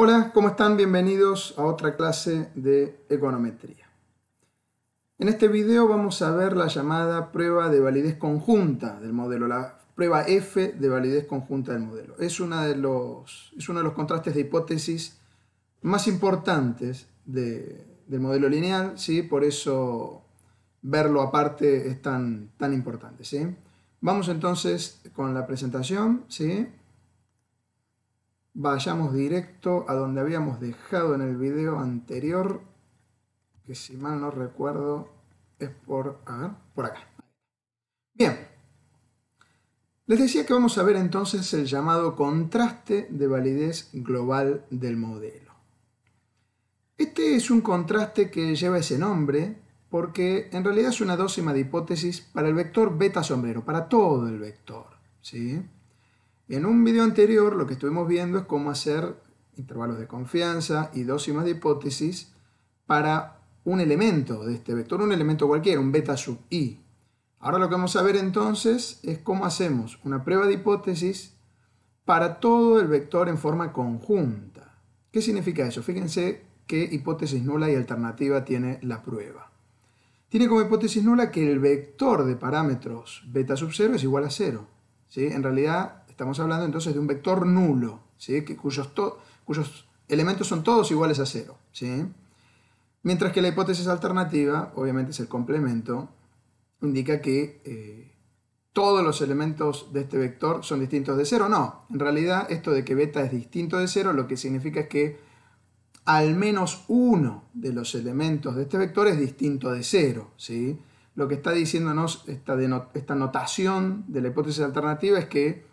Hola, ¿cómo están? Bienvenidos a otra clase de econometría. En este video vamos a ver la llamada prueba de validez conjunta del modelo, la prueba F de validez conjunta del modelo. Es, de los, uno de los contrastes de hipótesis más importantes del modelo lineal, ¿sí? por eso verlo aparte es tan, tan importante. Vamos entonces con la presentación. ¿sí? Vayamos directo a donde habíamos dejado en el video anterior, que si mal no recuerdo es por, por acá. Bien, les decía que vamos a ver entonces el llamado contraste de validez global del modelo. Este es un contraste que lleva ese nombre porque en realidad es una dócima de hipótesis para el vector beta sombrero, para todo el vector. ¿sí? En un video anterior lo que estuvimos viendo es cómo hacer intervalos de confianza y más de hipótesis para un elemento de este vector, un elemento cualquiera, un beta sub i. Ahora lo que vamos a ver entonces es cómo hacemos una prueba de hipótesis para todo el vector en forma conjunta. ¿Qué significa eso? Fíjense qué hipótesis nula y alternativa tiene la prueba. Tiene como hipótesis nula que el vector de parámetros beta sub 0 es igual a 0. ¿sí? En realidad Estamos hablando entonces de un vector nulo, ¿sí? que cuyos, cuyos elementos son todos iguales a cero. ¿sí? Mientras que la hipótesis alternativa, obviamente es el complemento, indica que eh, todos los elementos de este vector son distintos de cero. No, en realidad esto de que beta es distinto de cero lo que significa es que al menos uno de los elementos de este vector es distinto de cero. ¿sí? Lo que está diciéndonos esta notación de la hipótesis alternativa es que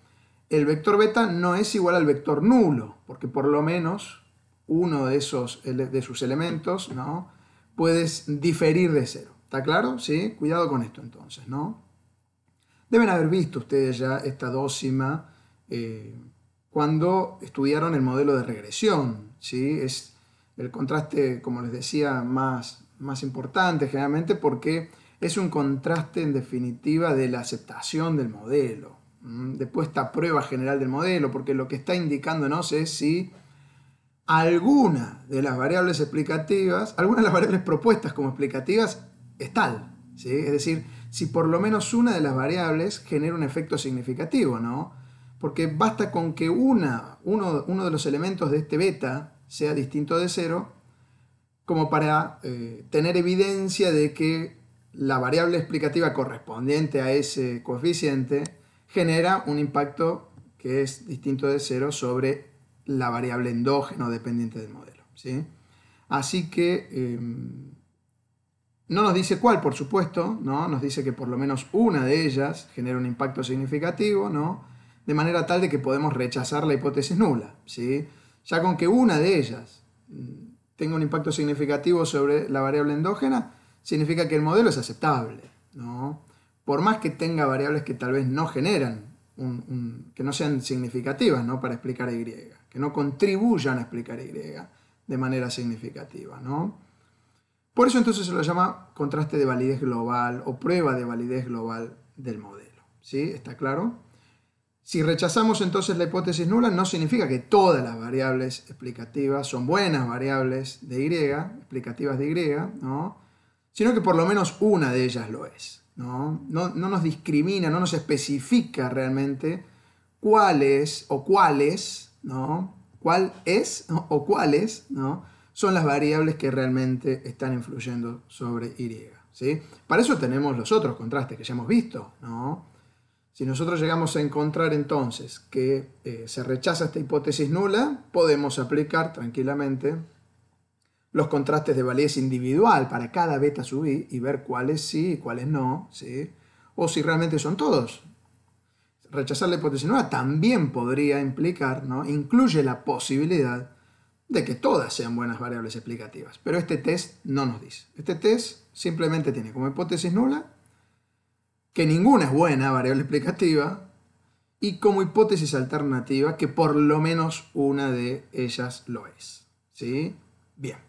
el vector beta no es igual al vector nulo, porque por lo menos uno de, esos, de sus elementos ¿no? puedes diferir de cero. ¿Está claro? ¿Sí? Cuidado con esto entonces, ¿no? Deben haber visto ustedes ya esta dócima eh, cuando estudiaron el modelo de regresión, ¿sí? Es el contraste, como les decía, más, más importante generalmente porque es un contraste en definitiva de la aceptación del modelo, Mm, de puesta a prueba general del modelo, porque lo que está indicándonos es si alguna de las variables explicativas, alguna de las variables propuestas como explicativas es tal. Es decir, si por lo menos una de las variables genera un efecto significativo, ¿no? Porque basta con que una, uno, de los elementos de este beta sea distinto de cero, como para eh, tener evidencia de que la variable explicativa correspondiente a ese coeficiente genera un impacto que es distinto de cero sobre la variable endógeno dependiente del modelo. ¿sí? Así que em, no nos dice cuál, por supuesto, ¿no? nos dice que por lo menos una de ellas genera un impacto significativo, ¿no? de manera tal de que podemos rechazar la hipótesis nula. ¿sí? Ya con que una de ellas mm, tenga un impacto significativo sobre la variable endógena, significa que el modelo es aceptable. ¿no? por más que tenga variables que tal vez no generan, que no sean significativas ¿no? para explicar Y, que no contribuyan a explicar Y de manera significativa. ¿no? Por eso entonces se lo llama contraste de validez global o prueba de validez global del modelo. ¿sí? ¿Está claro? Si rechazamos entonces la hipótesis nula, no significa que todas las variables explicativas son buenas variables de Y, explicativas de Y, ¿no? sino que por lo menos una de ellas lo es. ¿no? nos discrimina, no nos especifica realmente cuáles o cuáles, ¿no? ¿Cuál es o cuáles, ¿no? Son las variables que realmente están influyendo sobre Y. ¿sí? Para eso tenemos los otros contrastes que ya hemos visto, Si nosotros llegamos a encontrar entonces que eh, se rechaza esta hipótesis nula, podemos aplicar tranquilamente los contrastes de validez individual para cada beta sub i y ver cuáles sí y cuáles no, ¿sí? o si realmente son todos. Rechazar la hipótesis nula también podría implicar, ¿no? incluye la posibilidad de que todas sean buenas variables explicativas, pero este test no nos dice. Este test simplemente tiene como hipótesis nula que ninguna es buena variable explicativa y como hipótesis alternativa que por lo menos una de ellas lo es. ¿Sí? Bien.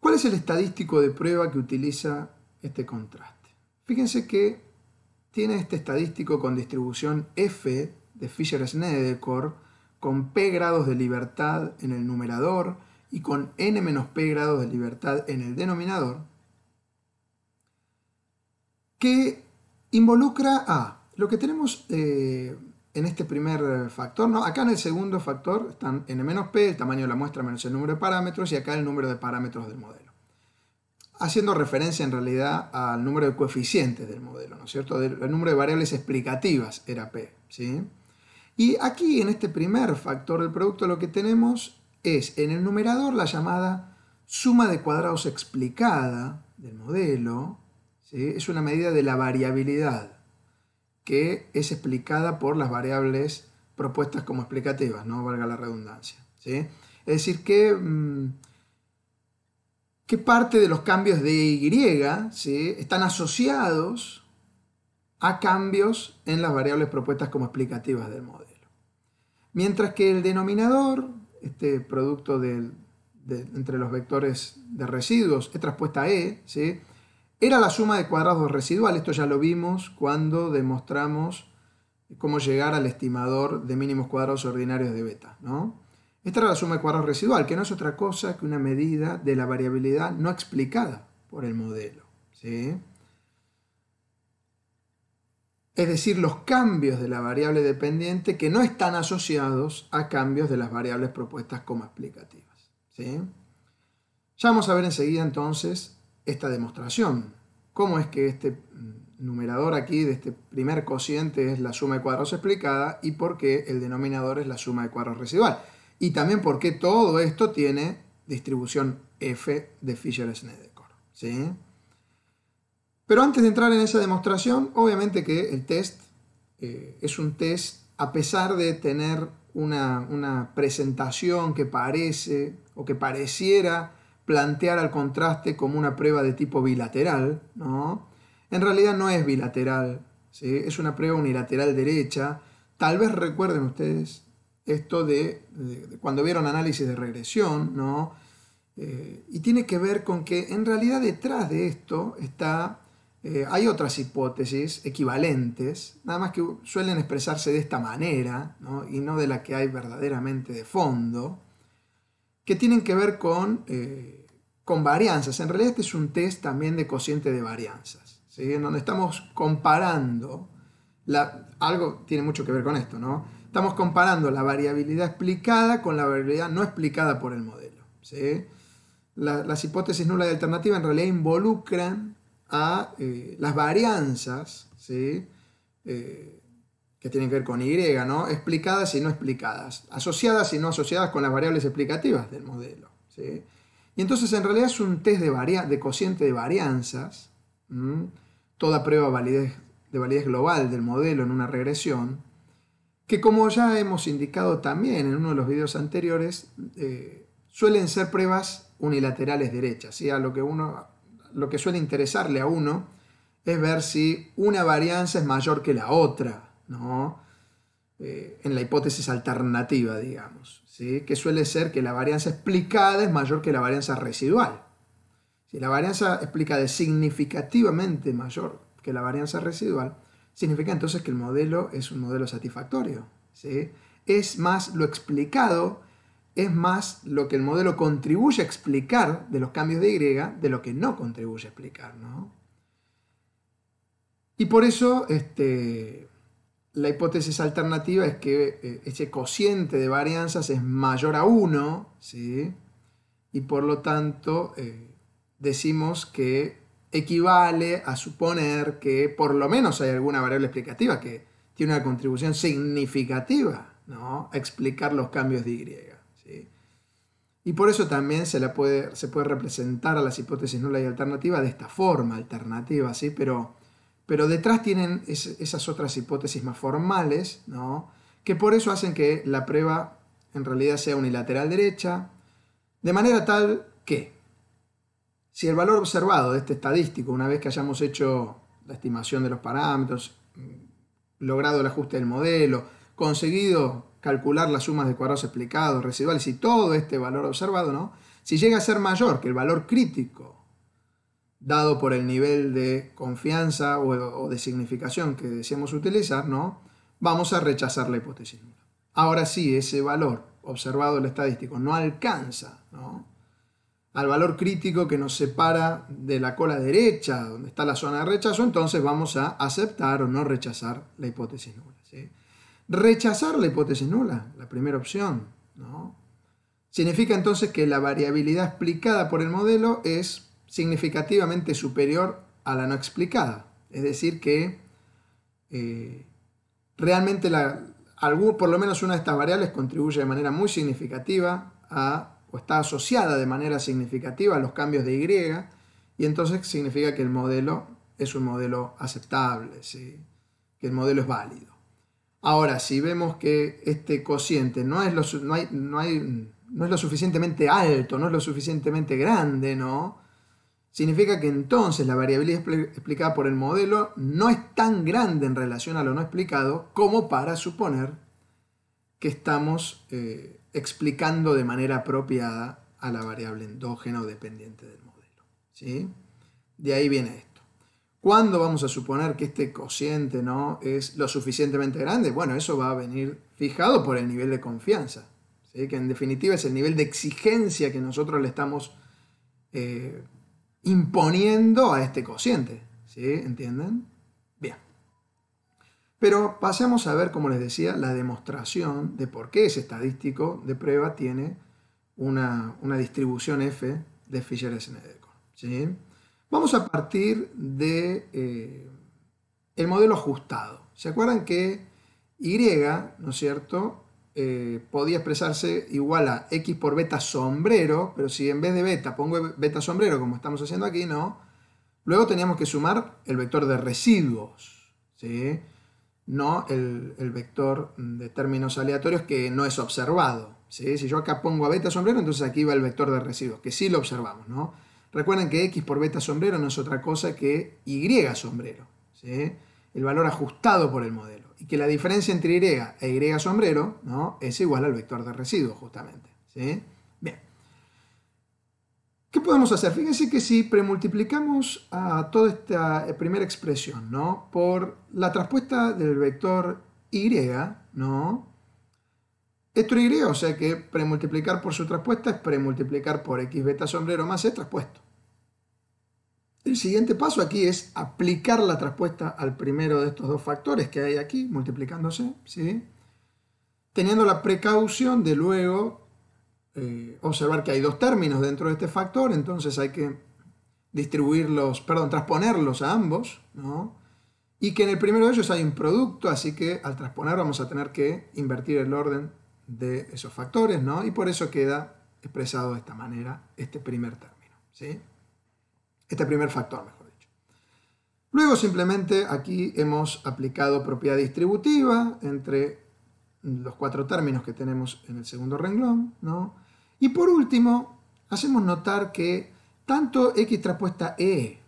¿Cuál es el estadístico de prueba que utiliza este contraste? Fíjense que tiene este estadístico con distribución F de fisher snedecor con P grados de libertad en el numerador y con N menos P grados de libertad en el denominador, que involucra a lo que tenemos eh, en este primer factor, ¿no? acá en el segundo factor están n-p, el tamaño de la muestra menos el número de parámetros, y acá el número de parámetros del modelo. Haciendo referencia en realidad al número de coeficientes del modelo, ¿no es cierto? El número de variables explicativas era p, ¿sí? Y aquí en este primer factor del producto lo que tenemos es en el numerador la llamada suma de cuadrados explicada del modelo, ¿sí? es una medida de la variabilidad que es explicada por las variables propuestas como explicativas, no valga la redundancia. Es decir, mm, que, parte de los cambios de Y están asociados a cambios en las variables propuestas como explicativas del modelo. Mientras que el denominador, este producto entre los vectores de residuos, es traspuesta a E, ¿sí? era la suma de cuadrados residual. Esto ya lo vimos cuando demostramos cómo llegar al estimador de mínimos cuadrados ordinarios de beta. ¿no? Esta era la suma de cuadrados residual, que no es otra cosa que una medida de la variabilidad no explicada por el modelo. ¿sí? Es decir, los cambios de la variable dependiente que no están asociados a cambios de las variables propuestas como explicativas. ¿sí? Ya vamos a ver enseguida entonces esta demostración. ¿Cómo es que este mm, numerador aquí de este primer cociente es la suma de cuadros explicada y por qué el denominador es la suma de cuadros residual? Y también por qué todo esto tiene distribución F de Fisher-Snedeker. Pero antes de entrar en esa demostración, obviamente que el test eh, es un test a pesar de tener una, una presentación que parece o que pareciera plantear al contraste como una prueba de tipo bilateral, ¿no? En realidad no es bilateral, ¿sí? es una prueba unilateral derecha. Tal vez recuerden ustedes esto de, cuando vieron análisis de regresión, ¿no? Eh, y tiene que ver con que en realidad detrás de esto está, eh, hay otras hipótesis equivalentes, nada más que suelen expresarse de esta manera, ¿no? y no de la que hay verdaderamente de fondo, que tienen que ver con... Eh, con varianzas. En realidad este es un test también de cociente de varianzas, en donde estamos comparando, la, algo tiene mucho que ver con esto, ¿no? Estamos comparando la variabilidad explicada con la variabilidad no explicada por el modelo. las hipótesis nula y alternativa en realidad involucran a eh, las varianzas eh, que tienen que ver con Y, ¿no? explicadas y no explicadas, asociadas y no asociadas con las variables explicativas del modelo. Y entonces en realidad es un test de, de cociente de varianzas. Toda prueba de validez global del modelo en una regresión. Que como ya hemos indicado también en uno de los videos anteriores, eh, suelen ser pruebas unilaterales derechas. lo, que uno, lo que suele interesarle a uno es ver si una varianza es mayor que la otra. Eh, en la hipótesis alternativa, digamos que suele ser que la varianza explicada es mayor que la varianza residual. Si la varianza explicada es significativamente mayor que la varianza residual, significa entonces que el modelo es un modelo satisfactorio. Es más lo explicado, es más lo que el modelo contribuye a explicar de los cambios de Y de lo que no contribuye a explicar. Y por eso este, la hipótesis alternativa es que eh, ese cociente de varianzas es mayor a 1, ¿sí? y por lo tanto eh, decimos que equivale a suponer que por lo menos hay alguna variable explicativa que tiene una contribución significativa ¿no? a explicar los cambios de Y. ¿sí? Y por eso también se, la puede, se puede representar a las hipótesis nula y alternativa de esta forma alternativa, ¿sí? pero pero detrás tienen esas otras hipótesis más formales, que por eso hacen que la prueba en realidad sea unilateral derecha, de manera tal que si el valor observado de este estadístico, una vez que hayamos hecho la estimación de los parámetros, mm, logrado el ajuste del modelo, conseguido calcular las sumas de cuadrados explicados, residuales y todo este valor observado, ¿no? Si llega a ser mayor que el valor crítico dado por el nivel de confianza o, de significación que deseamos utilizar, ¿no? vamos a rechazar la hipótesis nula. Ahora sí, ese valor observado el estadístico no alcanza al valor crítico que nos separa de la cola derecha, donde está la zona de rechazo, entonces vamos a aceptar o no rechazar la hipótesis nula. Rechazar la hipótesis nula, la primera opción, significa entonces que la variabilidad explicada por el modelo es significativamente superior a la no explicada. Es decir, que eh, realmente la, algún, por lo menos una de estas variables contribuye de manera muy significativa a, o está asociada de manera significativa a los cambios de Y, y entonces significa que el modelo es un modelo aceptable, que el modelo es válido. Ahora, si vemos que este cociente no es no es lo suficientemente alto, no es lo suficientemente grande, ¿no? significa que entonces la variabilidad explicada por el modelo no es tan grande en relación a lo no explicado como para suponer que estamos eh, explicando de manera apropiada a la variable endógena o dependiente del modelo. ¿sí? De ahí viene esto. ¿Cuándo vamos a suponer que este cociente ¿no? es lo suficientemente grande? Bueno, eso va a venir fijado por el nivel de confianza, que en definitiva es el nivel de exigencia que nosotros le estamos eh, imponiendo a este cociente. ¿Sí? ¿Entienden? Bien. Pero pasemos a ver, como les decía, la demostración de por qué ese estadístico de prueba tiene una, distribución F de fisher Snedecor. ¿sí? Vamos a partir de eh, el modelo ajustado. ¿Se acuerdan que Y, ¿no es cierto?, eh, podía expresarse igual a x por beta sombrero, pero si en vez de beta pongo beta sombrero, como estamos haciendo aquí, no. Luego teníamos que sumar el vector de residuos, no el, vector de términos aleatorios que no es observado. Si yo acá pongo a beta sombrero, entonces aquí va el vector de residuos, que sí lo observamos. ¿no? Recuerden que x por beta sombrero no es otra cosa que y sombrero, el valor ajustado por el modelo que la diferencia entre Y e Y sombrero ¿no? es igual al vector de residuos, justamente. ¿sí? Bien. ¿Qué podemos hacer? Fíjense que si premultiplicamos a toda esta eh, primera expresión ¿no? por la traspuesta del vector Y, ¿no? Esto es Y, o sea que premultiplicar por su traspuesta es premultiplicar por X beta sombrero más E traspuesto. El siguiente paso aquí es aplicar la traspuesta al primero de estos dos factores que hay aquí, multiplicándose, ¿sí? teniendo la precaución de luego eh, observar que hay dos términos dentro de este factor, entonces hay que distribuirlos, perdón, transponerlos a ambos, ¿no? y que en el primero de ellos hay un producto, así que al transponer vamos a tener que invertir el orden de esos factores, ¿no? y por eso queda expresado de esta manera este primer término. ¿sí? este primer factor, mejor dicho. Luego simplemente aquí hemos aplicado propiedad distributiva entre los cuatro términos que tenemos en el segundo renglón, ¿no? Y por último, hacemos notar que tanto x traspuesta e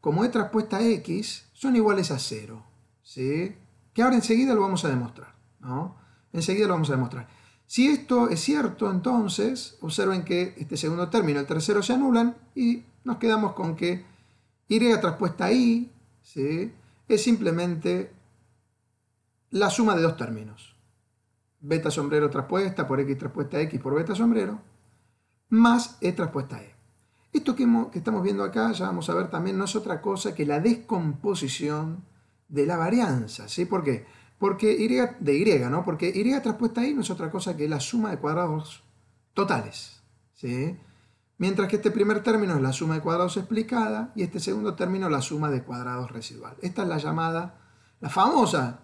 como e traspuesta x son iguales a cero, ¿sí? Que ahora enseguida lo vamos a demostrar, ¿no? Enseguida lo vamos a demostrar. Si esto es cierto, entonces, observen que este segundo término y el tercero se anulan y nos quedamos con que Y traspuesta I ¿sí? es simplemente la suma de dos términos. Beta sombrero traspuesta por X traspuesta X por beta sombrero, más E traspuesta E. Esto que, estamos viendo acá, ya vamos a ver también, no es otra cosa que la descomposición de la varianza. ¿sí? ¿Por qué? Porque y, de y, ¿no? Porque y traspuesta i no es otra cosa que la suma de cuadrados totales. ¿sí? Mientras que este primer término es la suma de cuadrados explicada y este segundo término la suma de cuadrados residual. Esta es la llamada, la famosa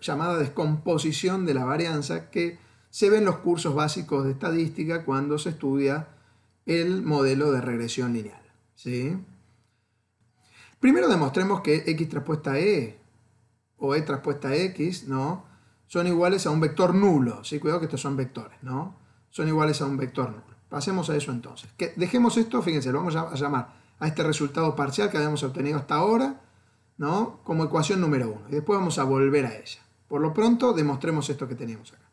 llamada descomposición de la varianza que se ve en los cursos básicos de estadística cuando se estudia el modelo de regresión lineal. ¿sí? Primero demostremos que x traspuesta e o e traspuesta x ¿no? son iguales a un vector nulo. ¿sí? Cuidado que estos son vectores, ¿no? son iguales a un vector nulo. Pasemos a eso entonces. Que dejemos esto, fíjense, lo vamos a llamar a este resultado parcial que habíamos obtenido hasta ahora, ¿no? Como ecuación número 1. Y después vamos a volver a ella. Por lo pronto, demostremos esto que teníamos acá.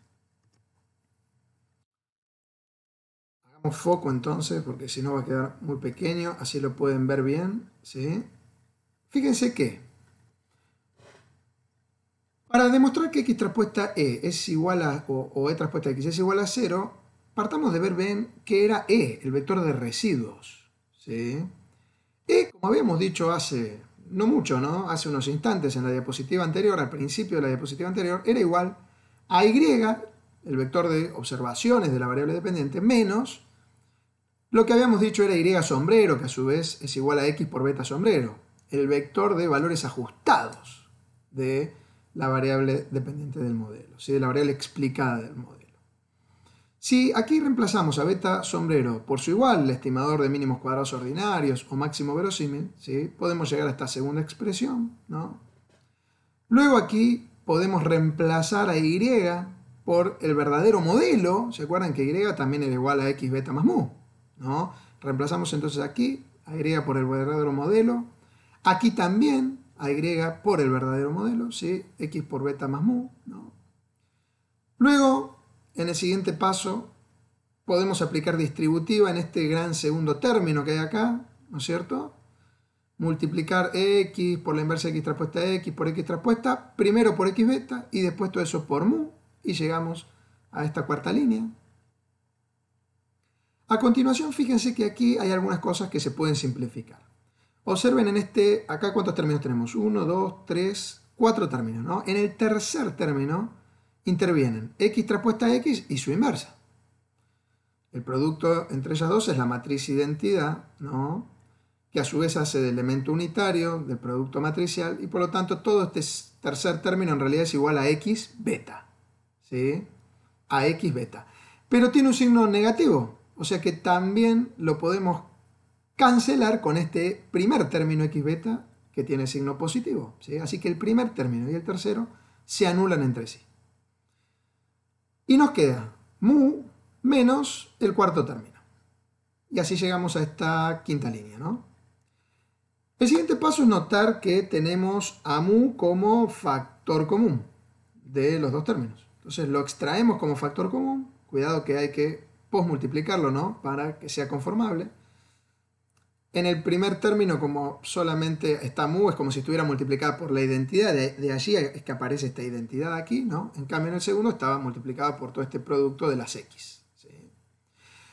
Hagamos foco entonces, porque si no va a quedar muy pequeño, así lo pueden ver bien, ¿sí? Fíjense que, para demostrar que x traspuesta e es igual a, o, e traspuesta x es igual a 0, partamos de ver bien que era E, el vector de residuos. E, como habíamos dicho hace, no mucho, ¿no? Hace unos instantes en la diapositiva anterior, al principio de la diapositiva anterior, era igual a Y, el vector de observaciones de la variable dependiente, menos lo que habíamos dicho era Y sombrero, que a su vez es igual a X por beta sombrero, el vector de valores ajustados de la variable dependiente del modelo, ¿sí? de la variable explicada del modelo. Si aquí reemplazamos a beta sombrero por su igual, el estimador de mínimos cuadrados ordinarios o máximo verosímil, ¿sí? podemos llegar a esta segunda expresión. Luego aquí podemos reemplazar a y por el verdadero modelo. ¿Se acuerdan que y también era igual a x beta más mu? ¿no? Reemplazamos entonces aquí a y por el verdadero modelo. Aquí también a y por el verdadero modelo, x por beta más mu. Luego en el siguiente paso podemos aplicar distributiva en este gran segundo término que hay acá, ¿no es cierto? Multiplicar x por la inversa de x traspuesta de x por x traspuesta, primero por x beta y después todo eso por mu y llegamos a esta cuarta línea. A continuación, fíjense que aquí hay algunas cosas que se pueden simplificar. Observen en este, acá cuántos términos tenemos, 1, 2, 3, 4 términos, ¿no? En el tercer término intervienen x traspuesta x y su inversa. El producto entre ellas dos es la matriz identidad, ¿no? que a su vez hace el elemento unitario, del producto matricial, y por lo tanto todo este tercer término en realidad es igual a x beta. A x beta. Pero tiene un signo negativo, o sea que también lo podemos cancelar con este primer término x beta que tiene signo positivo. Así que el primer término y el tercero se anulan entre sí. Y nos queda mu menos el cuarto término. Y así llegamos a esta quinta línea, ¿no? El siguiente paso es notar que tenemos a mu como factor común de los dos términos. Entonces lo extraemos como factor común. Cuidado que hay que posmultiplicarlo, ¿no? Para que sea conformable. En el primer término, como solamente está mu, es como si estuviera multiplicada por la identidad, de, allí es que aparece esta identidad aquí, ¿no? En cambio, en el segundo estaba multiplicada por todo este producto de las x.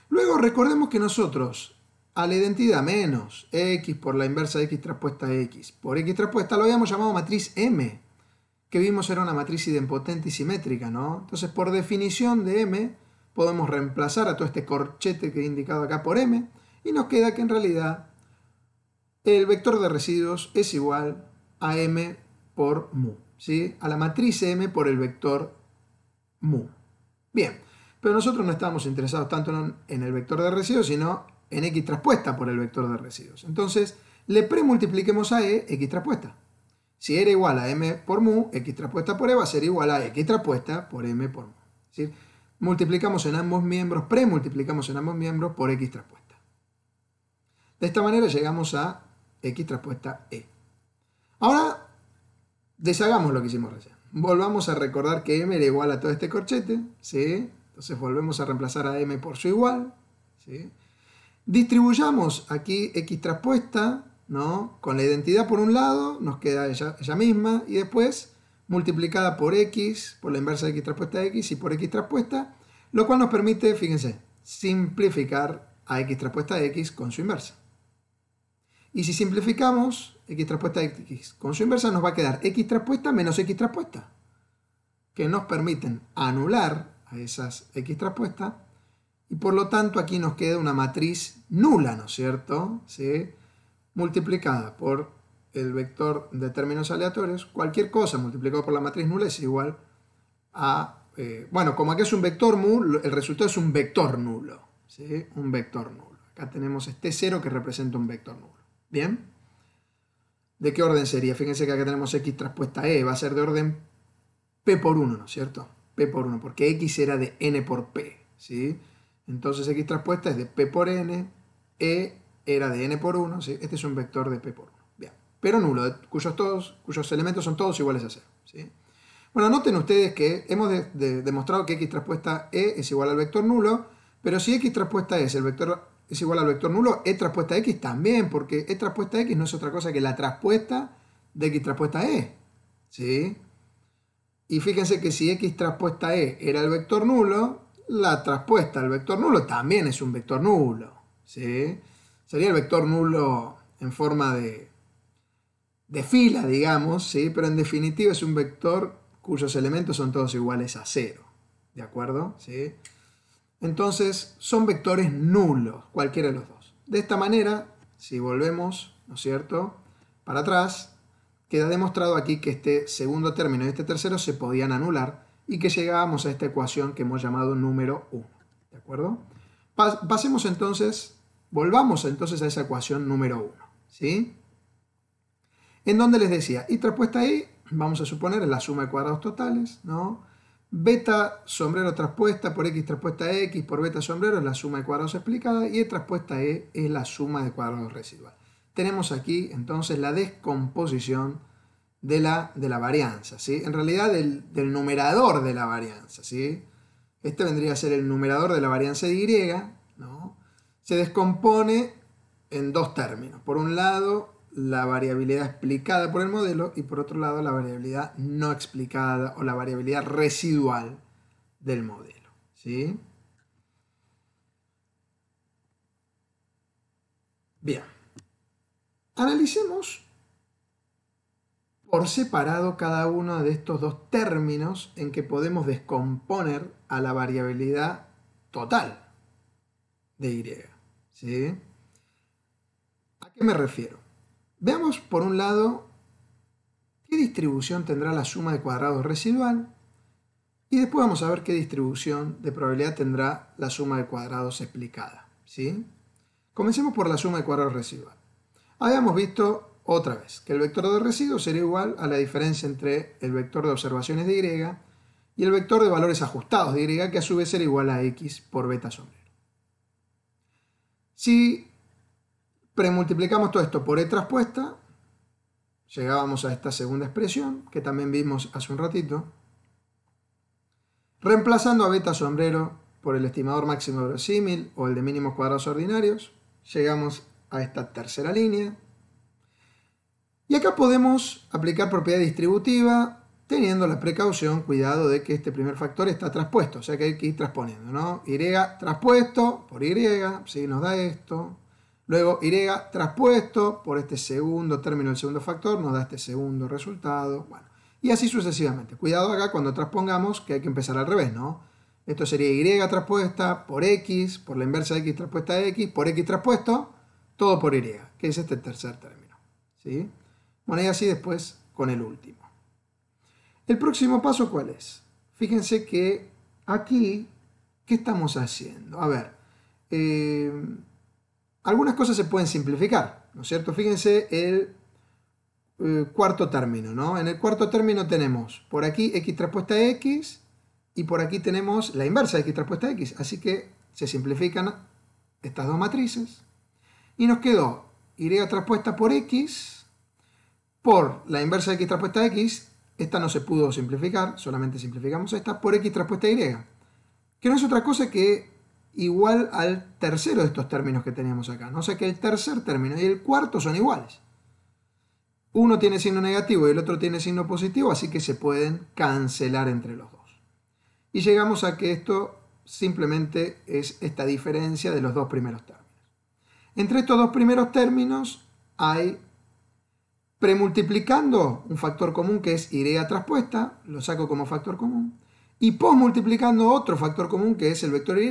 Luego, recordemos que nosotros a la identidad menos x por la inversa de x traspuesta a x por x traspuesta lo habíamos llamado matriz M, que vimos era una matriz idempotente y simétrica, ¿no? Entonces, por definición de M, podemos reemplazar a todo este corchete que he indicado acá por M, y nos queda que en realidad el vector de residuos es igual a m por mu, a la matriz m por el vector mu. Bien, pero nosotros no estamos interesados tanto en el vector de residuos, sino en x traspuesta por el vector de residuos. Entonces, le premultipliquemos a e x traspuesta. Si era igual a m por mu, x traspuesta por e va a ser igual a x traspuesta por m por mu. Multiplicamos en ambos miembros, premultiplicamos en ambos miembros por x traspuesta. De esta manera llegamos a X traspuesta E. Ahora, deshagamos lo que hicimos recién. Volvamos a recordar que M era igual a todo este corchete, ¿sí? Entonces volvemos a reemplazar a M por su igual, Distribuyamos aquí X traspuesta, ¿no? Con la identidad por un lado, nos queda ella, misma, y después multiplicada por X, por la inversa de X traspuesta de X y por X traspuesta, lo cual nos permite, fíjense, simplificar a X traspuesta de X con su inversa. Y si simplificamos, x traspuesta de x con su inversa nos va a quedar x traspuesta menos x traspuesta, que nos permiten anular a esas x traspuestas. y por lo tanto aquí nos queda una matriz nula, ¿no es cierto? ¿Sí? Multiplicada por el vector de términos aleatorios, cualquier cosa multiplicado por la matriz nula es igual a... Eh, bueno, como aquí es un vector nulo, el resultado es un vector nulo, ¿sí? Un vector nulo. Acá tenemos este cero que representa un vector nulo. ¿Bien? ¿De qué orden sería? Fíjense que acá tenemos x traspuesta e, va a ser de orden p por 1, ¿no es cierto? p por 1, porque x era de n por p, ¿sí? Entonces x traspuesta es de p por n, e era de n por 1, ¿sí? este es un vector de p por 1, bien, pero nulo, ¿eh? cuyos, todos, cuyos elementos son todos iguales a 0, ¿sí? Bueno, noten ustedes que hemos demostrado que x traspuesta e es igual al vector nulo, pero si x traspuesta e es el vector es igual al vector nulo, E traspuesta X también, porque E traspuesta X no es otra cosa que la traspuesta de X traspuesta E. ¿Sí? Y fíjense que si X traspuesta E era el vector nulo, la traspuesta al vector nulo también es un vector nulo. ¿Sí? Sería el vector nulo en forma de, de fila, digamos, ¿sí? pero en definitiva es un vector cuyos elementos son todos iguales a cero. ¿De acuerdo? ¿Sí? Entonces son vectores nulos, cualquiera de los dos. De esta manera, si volvemos, ¿no es cierto?, para atrás, queda demostrado aquí que este segundo término y este tercero se podían anular y que llegábamos a esta ecuación que hemos llamado número 1. ¿De acuerdo? pasemos entonces, volvamos entonces a esa ecuación número 1. ¿Sí? En donde les decía, y traspuesta ahí, vamos a suponer, la suma de cuadrados totales, ¿no? Beta sombrero traspuesta por x traspuesta e, x por beta sombrero es la suma de cuadrados explicada y e traspuesta e es la suma de cuadrados residual. Tenemos aquí entonces la descomposición de la, de la varianza, ¿sí? En realidad del, numerador de la varianza, ¿sí? Este vendría a ser el numerador de la varianza de y, Se descompone en dos términos. Por un lado, la variabilidad explicada por el modelo y por otro lado la variabilidad no explicada o la variabilidad residual del modelo. ¿sí? Bien, analicemos por separado cada uno de estos dos términos en que podemos descomponer a la variabilidad total de Y. ¿sí? ¿A qué me refiero? Veamos por un lado qué distribución tendrá la suma de cuadrados residual y después vamos a ver qué distribución de probabilidad tendrá la suma de cuadrados explicada. ¿sí? Comencemos por la suma de cuadrados residual. Habíamos visto otra vez que el vector de residuos sería igual a la diferencia entre el vector de observaciones de Y y el vector de valores ajustados de Y que a su vez será igual a X por beta sombrero. Si Premultiplicamos todo esto por E traspuesta, llegábamos a esta segunda expresión, que también vimos hace un ratito, reemplazando a beta sombrero por el estimador máximo verosímil o el de mínimos cuadrados ordinarios, llegamos a esta tercera línea. Y acá podemos aplicar propiedad distributiva teniendo la precaución, cuidado de que este primer factor está traspuesto, o sea que hay que ir transponiendo, ¿no? Y traspuesto por Y, nos da esto, Luego Y traspuesto por este segundo término del segundo factor nos da este segundo resultado. Bueno, y así sucesivamente. Cuidado acá cuando transpongamos que hay que empezar al revés, ¿no? Esto sería Y traspuesta por X, por la inversa de X traspuesta de X, por X traspuesto, todo por Y, que es este tercer término. ¿sí? Bueno, y así después con el último. El próximo paso, ¿cuál es? Fíjense que aquí, ¿qué estamos haciendo? A ver, eh, algunas cosas se pueden simplificar, ¿no es cierto? Fíjense el eh, cuarto término, ¿no? En el cuarto término tenemos por aquí x traspuesta x y por aquí tenemos la inversa de x traspuesta x. Así que se simplifican estas dos matrices y nos quedó y traspuesta por x por la inversa de x traspuesta x. Esta no se pudo simplificar, solamente simplificamos esta por x traspuesta y, que no es otra cosa que igual al tercero de estos términos que teníamos acá. ¿no? sé que el tercer término y el cuarto son iguales. Uno tiene signo negativo y el otro tiene signo positivo, así que se pueden cancelar entre los dos. Y llegamos a que esto simplemente es esta diferencia de los dos primeros términos. Entre estos dos primeros términos hay premultiplicando un factor común que es y traspuesta, lo saco como factor común, y posmultiplicando otro factor común que es el vector y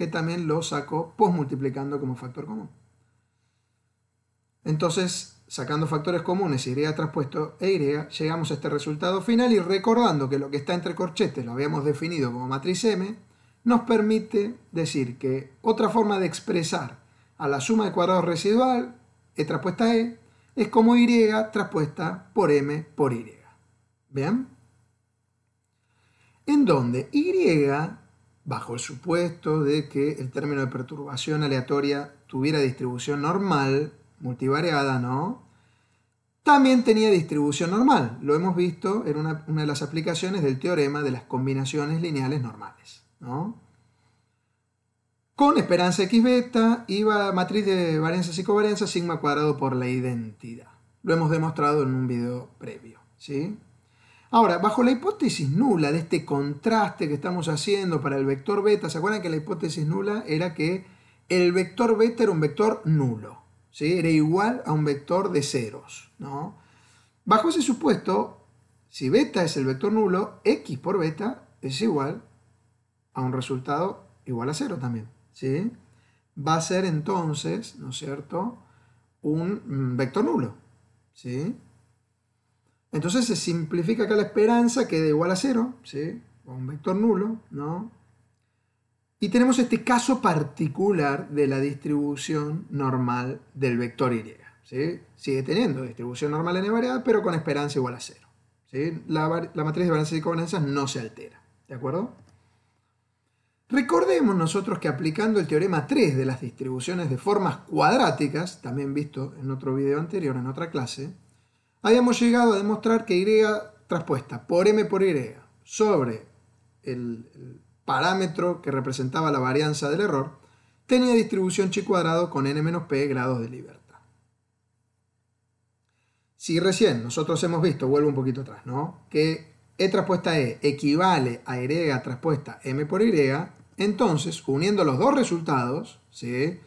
que también lo saco posmultiplicando como factor común. Entonces, sacando factores comunes y traspuesto e y, llegamos a este resultado final y recordando que lo que está entre corchetes lo habíamos definido como matriz M, nos permite decir que otra forma de expresar a la suma de cuadrados residual, E traspuesta E, es como Y traspuesta por M por Y. ¿Bien? En donde Y bajo el supuesto de que el término de perturbación aleatoria tuviera distribución normal, multivariada, ¿no? También tenía distribución normal, lo hemos visto en una, de las aplicaciones del teorema de las combinaciones lineales normales, ¿no? Con esperanza x beta iba matriz de varianzas y covarianza sigma cuadrado por la identidad. Lo hemos demostrado en un video previo, ¿sí? Ahora, bajo la hipótesis nula de este contraste que estamos haciendo para el vector beta, ¿se acuerdan que la hipótesis nula era que el vector beta era un vector nulo? ¿sí? Era igual a un vector de ceros. ¿no? Bajo ese supuesto, si beta es el vector nulo, x por beta es igual a un resultado igual a cero también. ¿sí? Va a ser entonces, ¿no es cierto?, un mm, vector nulo. ¿sí? Entonces se simplifica acá la esperanza, queda igual a cero, ¿sí? un vector nulo, ¿no? Y tenemos este caso particular de la distribución normal del vector Y. ¿sí? Sigue teniendo distribución normal en e variada, pero con esperanza igual a cero. ¿sí? La, matriz de balance y cobranzas no se altera. ¿De acuerdo? Recordemos nosotros que aplicando el teorema 3 de las distribuciones de formas cuadráticas, también visto en otro video anterior, en otra clase, habíamos llegado a demostrar que y traspuesta por m por y sobre el, parámetro que representaba la varianza del error tenía distribución chi cuadrado con n menos p grados de libertad. Si recién nosotros hemos visto, vuelvo un poquito atrás, ¿no? que e traspuesta e equivale a y traspuesta m por y, entonces uniendo los dos resultados, ¿sí?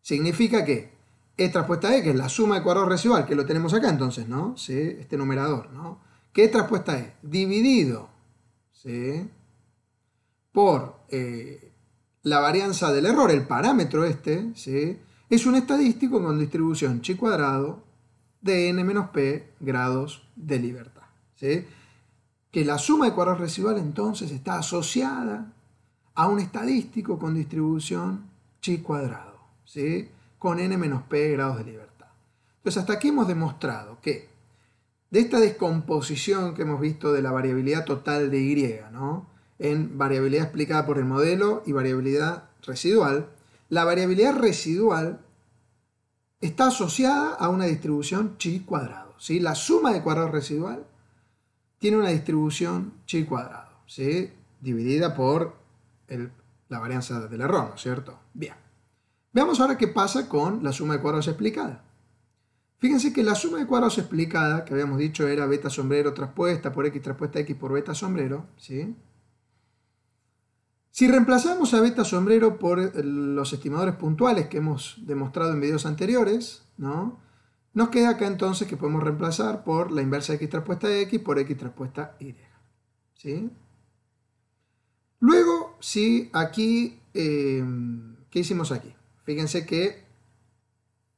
significa que es traspuesta E, que es la suma de cuadrados residual, que lo tenemos acá entonces, ¿no? ¿Sí? Este numerador, ¿no? ¿Qué es traspuesta E? Dividido, ¿sí? Por eh, la varianza del error, el parámetro este, ¿sí? Es un estadístico con distribución chi cuadrado de n menos p grados de libertad, ¿sí? Que la suma de cuadrados residual entonces está asociada a un estadístico con distribución chi cuadrado, ¿sí? con n-p grados de libertad. Entonces hasta aquí hemos demostrado que de esta descomposición que hemos visto de la variabilidad total de y, ¿no? en variabilidad explicada por el modelo y variabilidad residual, la variabilidad residual está asociada a una distribución chi cuadrado. ¿sí? La suma de cuadrados residual tiene una distribución chi cuadrado, ¿sí? dividida por la varianza del error, ¿no es cierto? Bien. Veamos ahora qué pasa con la suma de cuadrados explicada. Fíjense que la suma de cuadrados explicada, que habíamos dicho era beta sombrero traspuesta por x traspuesta x por beta sombrero, ¿sí? Si reemplazamos a beta sombrero por los estimadores puntuales que hemos demostrado en videos anteriores, ¿no? Nos queda acá entonces que podemos reemplazar por la inversa de x traspuesta de x por x traspuesta y. Luego, si aquí, eh, ¿qué hicimos aquí? Fíjense que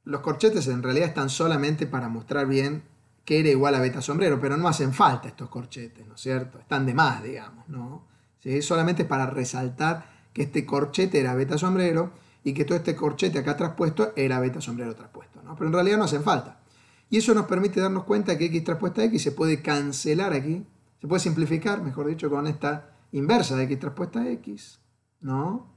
los corchetes en realidad están solamente para mostrar bien que era igual a beta sombrero, pero no hacen falta estos corchetes, ¿no es cierto? Están de más, digamos, ¿no? ¿Sí? Solamente para resaltar que este corchete era beta sombrero y que todo este corchete acá traspuesto era beta sombrero traspuesto, ¿no? Pero en realidad no hacen falta. Y eso nos permite darnos cuenta que x traspuesta x se puede cancelar aquí, se puede simplificar, mejor dicho, con esta inversa de x traspuesta x, ¿no?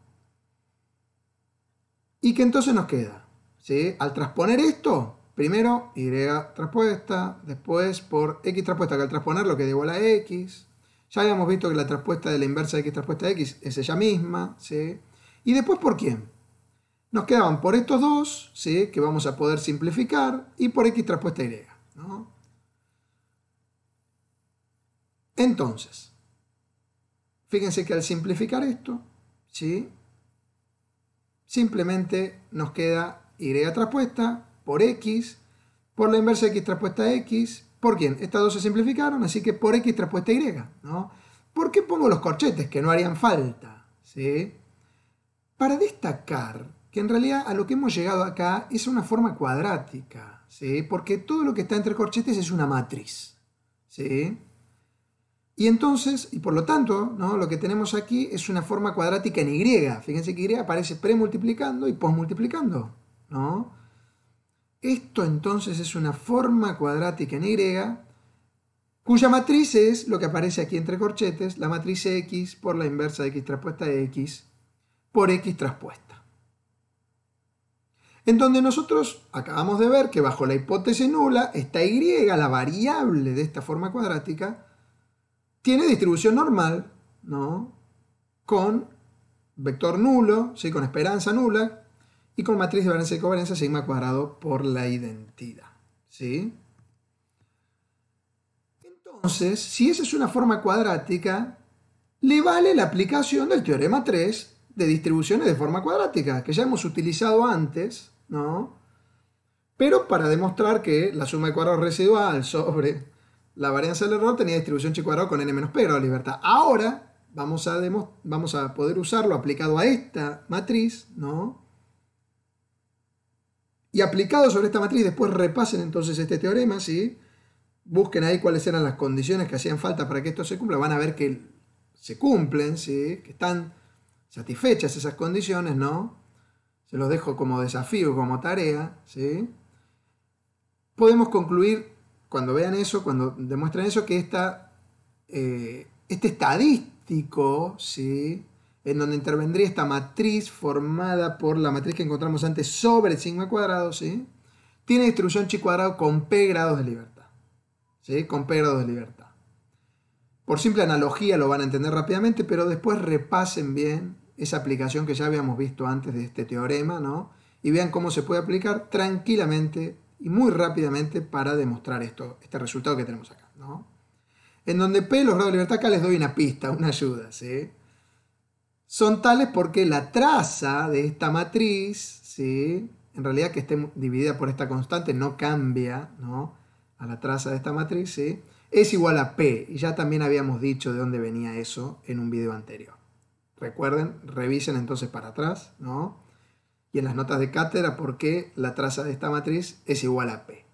Y que entonces nos queda, ¿sí? Al transponer esto, primero y traspuesta, después por x traspuesta, que al transponer lo que igual a x. Ya habíamos visto que la traspuesta de la inversa de x traspuesta de x es ella misma, ¿sí? Y después por quién. Nos quedaban por estos dos, ¿sí? que vamos a poder simplificar, y por x traspuesta y. Entonces, fíjense que al simplificar esto, ¿sí? simplemente nos queda y traspuesta por x, por la inversa x traspuesta x, ¿por quién? Estas dos se simplificaron, así que por x traspuesta y, ¿no? ¿Por qué pongo los corchetes que no harían falta? ¿Sí? Para destacar que en realidad a lo que hemos llegado acá es una forma cuadrática, ¿sí? Porque todo lo que está entre corchetes es una matriz, ¿sí? Y entonces, y por lo tanto, ¿no? lo que tenemos aquí es una forma cuadrática en Y. Fíjense que Y aparece premultiplicando y postmultiplicando ¿no? Esto entonces es una forma cuadrática en Y cuya matriz es lo que aparece aquí entre corchetes, la matriz X por la inversa de X traspuesta de X por X traspuesta. En donde nosotros acabamos de ver que bajo la hipótesis nula esta Y, la variable de esta forma cuadrática, tiene distribución normal, ¿no? Con vector nulo, ¿sí? con esperanza nula, y con matriz de varianza y covarianza sigma cuadrado por la identidad. ¿sí? Entonces, si esa es una forma cuadrática, le vale la aplicación del teorema 3 de distribuciones de forma cuadrática, que ya hemos utilizado antes, ¿no? Pero para demostrar que la suma de cuadrados residual sobre la varianza del error tenía distribución chi cuadrado con n menos p grados de libertad. Ahora vamos a, vamos a poder usarlo aplicado a esta matriz, ¿no? Y aplicado sobre esta matriz, después repasen entonces este teorema, ¿sí? Busquen ahí cuáles eran las condiciones que hacían falta para que esto se cumpla. Van a ver que se cumplen, ¿sí? Que están satisfechas esas condiciones, ¿no? Se los dejo como desafío, como tarea, ¿sí? Podemos concluir cuando vean eso, cuando demuestren eso, que eh, este estadístico, ¿sí? en donde intervendría esta matriz formada por la matriz que encontramos antes sobre el sigma cuadrado, ¿sí? tiene distribución chi cuadrado con p grados de libertad. ¿sí? Con p grados de libertad. Por simple analogía lo van a entender rápidamente, pero después repasen bien esa aplicación que ya habíamos visto antes de este teorema, ¿no? Y vean cómo se puede aplicar tranquilamente y muy rápidamente para demostrar esto, este resultado que tenemos acá. ¿no? En donde P, los grados de libertad, acá les doy una pista, una ayuda. ¿sí? Son tales porque la traza de esta matriz, ¿sí? en realidad que esté dividida por esta constante, no cambia ¿no? a la traza de esta matriz, ¿sí? es igual a P. Y ya también habíamos dicho de dónde venía eso en un video anterior. Recuerden, revisen entonces para atrás. ¿no? y en las notas de cátedra por qué la traza de esta matriz es igual a P.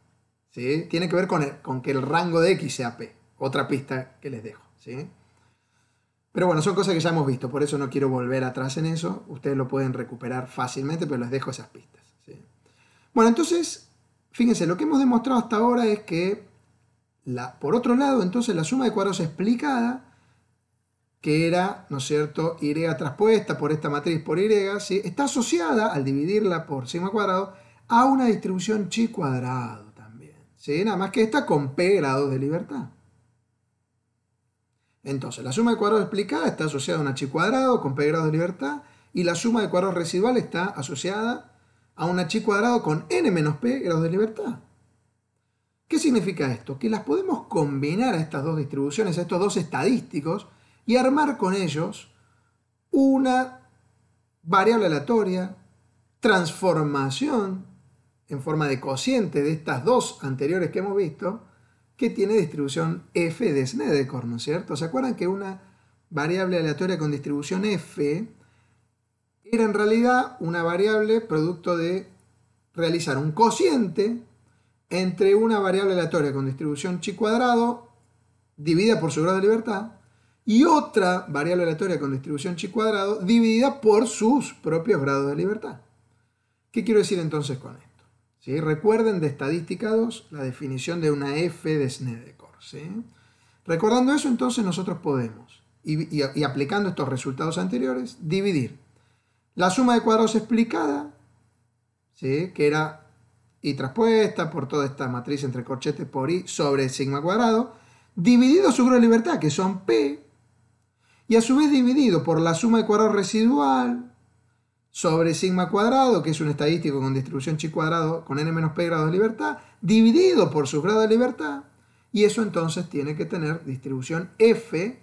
¿sí? Tiene que ver con, que el rango de X sea P. Otra pista que les dejo. Pero bueno, son cosas que ya hemos visto, por eso no quiero volver atrás en eso. Ustedes lo pueden recuperar fácilmente, pero les dejo esas pistas. Bueno, entonces, fíjense, lo que hemos demostrado hasta ahora es que, la, por otro lado, entonces la suma de cuadros explicada que era, ¿no es cierto?, y traspuesta por esta matriz por y, está asociada, al dividirla por sigma cuadrado, a una distribución chi cuadrado también. Nada más que esta con p grados de libertad. Entonces, la suma de cuadrados explicada está asociada a una chi cuadrado con p grados de libertad y la suma de cuadrados residual está asociada a una chi cuadrado con n menos p grados de libertad. ¿Qué significa esto? Que las podemos combinar a estas dos distribuciones, a estos dos estadísticos, y armar con ellos una variable aleatoria, transformación en forma de cociente de estas dos anteriores que hemos visto, que tiene distribución f de Snedekor, ¿no es cierto? ¿Se acuerdan que una variable aleatoria con distribución f era en realidad una variable producto de realizar un cociente entre una variable aleatoria con distribución chi cuadrado dividida por su grado de libertad y otra variable aleatoria con distribución chi cuadrado dividida por sus propios grados de libertad. ¿Qué quiero decir entonces con esto? Recuerden de estadística 2 la definición de una F de Snedecor. ¿sí? Recordando eso, entonces nosotros podemos, y, aplicando estos resultados anteriores, dividir la suma de cuadrados explicada, que era y traspuesta por toda esta matriz entre corchetes por i sobre sigma cuadrado, dividido su grado de libertad, que son p, y a su vez dividido por la suma de cuadrado residual sobre sigma cuadrado, que es un estadístico con distribución chi cuadrado con n menos p grados de libertad, dividido por sus grados de libertad, y eso entonces tiene que tener distribución f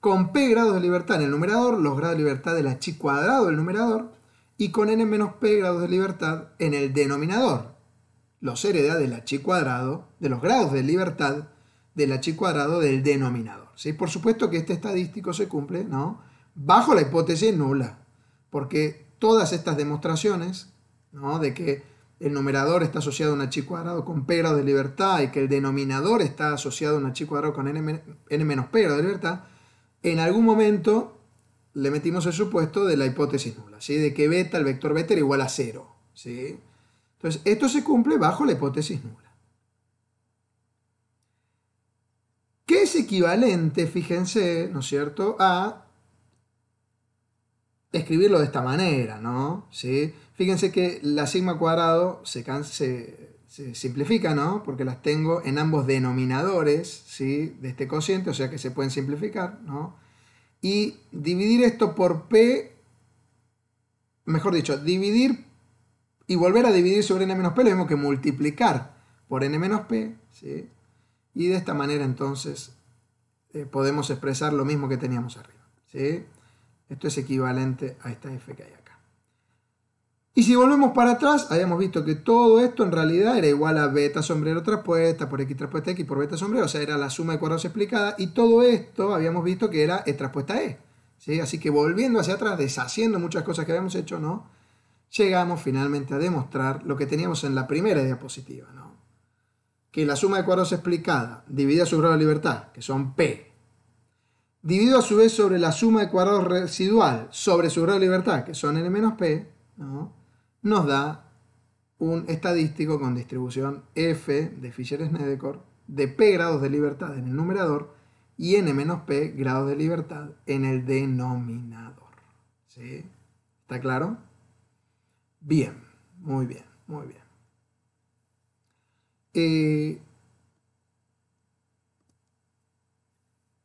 con p grados de libertad en el numerador, los grados de libertad de la chi cuadrado del numerador, y con n menos p grados de libertad en el denominador, los hereda de la chi cuadrado, de los grados de libertad del la chi cuadrado del denominador. Por supuesto que este estadístico se cumple, ¿no? Bajo la hipótesis nula, porque todas estas demostraciones, De que el numerador está asociado a un h cuadrado con p de libertad y que el denominador está asociado a un h cuadrado con n, menos p de libertad, en algún momento le metimos el supuesto de la hipótesis nula, ¿sí? De que beta, el vector beta era igual a cero, ¿sí? Entonces, esto se cumple bajo la hipótesis nula. equivalente, fíjense, ¿no es cierto?, a escribirlo de esta manera, ¿no? ¿Sí? Fíjense que la sigma cuadrado se, simplifica, ¿no? Porque las tengo en ambos denominadores, ¿sí? De este cociente, o sea que se pueden simplificar, ¿no? Y dividir esto por P, mejor dicho, dividir y volver a dividir sobre n menos P lo mismo que multiplicar por n menos P, ¿sí? Y de esta manera entonces eh, podemos expresar lo mismo que teníamos arriba. ¿sí? Esto es equivalente a esta f que hay acá. Y si volvemos para atrás, habíamos visto que todo esto en realidad era igual a beta sombrero traspuesta por x traspuesta x por beta sombrero, o sea, era la suma de cuadrados explicada, y todo esto habíamos visto que era e traspuesta e. Así que volviendo hacia atrás, deshaciendo muchas cosas que habíamos hecho, ¿no? llegamos finalmente a demostrar lo que teníamos en la primera diapositiva, que la suma de cuadrados explicada dividida su grado de libertad, que son P, Divido a su vez sobre la suma de cuadrados residual sobre su grado de libertad, que son n menos p, nos da un estadístico con distribución f de fischer snedecor de p grados de libertad en el numerador y n menos p grados de libertad en el denominador. ¿Sí? ¿Está claro? Bien, muy bien, muy bien. Eh,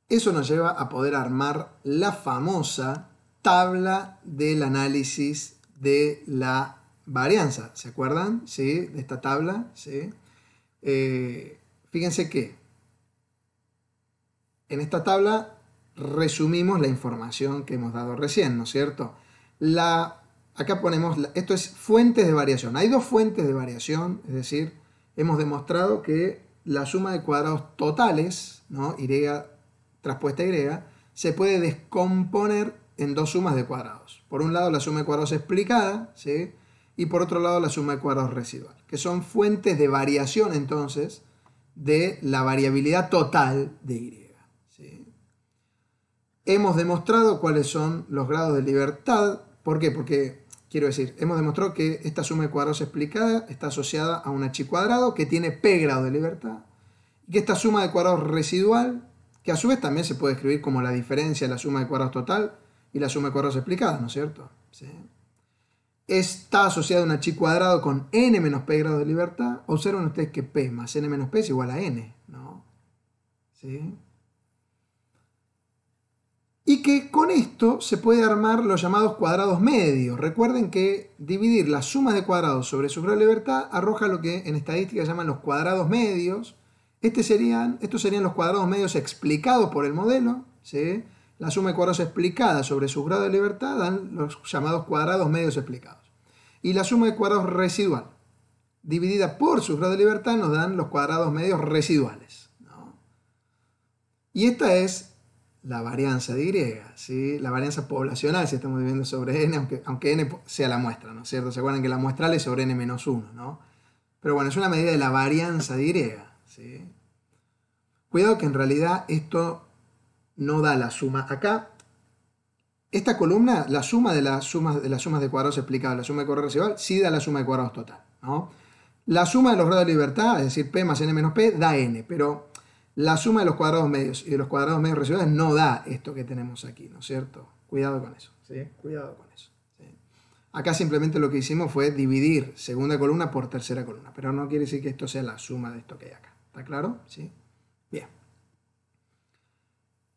Eso nos lleva a poder armar la famosa tabla del análisis de la varianza. ¿Se acuerdan? ¿Sí? De esta tabla. ¿Sí? Eh, fíjense que en esta tabla resumimos la información que hemos dado recién, ¿no es cierto? La, acá ponemos, esto es fuentes de variación. Hay dos fuentes de variación, es decir, hemos demostrado que la suma de cuadrados totales, ¿no? a traspuesta y, se puede descomponer en dos sumas de cuadrados. Por un lado la suma de cuadrados explicada, ¿sí? y por otro lado la suma de cuadrados residual, que son fuentes de variación entonces de la variabilidad total de y. ¿sí? Hemos demostrado cuáles son los grados de libertad. ¿Por qué? Porque, quiero decir, hemos demostrado que esta suma de cuadrados explicada está asociada a un h cuadrado que tiene p grado de libertad, y que esta suma de cuadrados residual que a su vez también se puede escribir como la diferencia de la suma de cuadrados total y la suma de cuadrados explicadas, ¿no es cierto? Está asociado a una chi cuadrado con n menos p grado de libertad. Observen ustedes que p más n menos p es igual a n, ¿no? Y que con esto se puede armar los llamados cuadrados medios. Recuerden que dividir la suma de cuadrados sobre su grado de libertad arroja lo que en estadística llaman los cuadrados medios, este estos serían los cuadrados medios explicados por el modelo. ¿sí? La suma de cuadrados explicadas sobre su grado de libertad dan los llamados cuadrados medios explicados. Y la suma de cuadrados residual dividida por su grado de libertad nos dan los cuadrados medios residuales. Y esta es la varianza de Y, la varianza poblacional, si estamos viviendo sobre n, aunque, aunque n sea la muestra, ¿no es cierto? Se acuerdan que la muestra es sobre n menos 1, ¿no? Pero bueno, es una medida de la varianza de Y, Cuidado que en realidad esto no da la suma acá. Esta columna, la suma de las sumas de, las sumas de cuadrados explicadas, la suma de cuadrados sí da la suma de cuadrados total. La suma de los grados de libertad, es decir, p más n menos p, da n, pero la suma de los cuadrados medios y de los cuadrados medios residuales no da esto que tenemos aquí, ¿no es cierto? Cuidado con eso, ¿sí? Cuidado con eso. Acá simplemente lo que hicimos fue dividir segunda columna por tercera columna, pero no quiere decir que esto sea la suma de esto que hay acá. ¿Está claro? ¿Sí?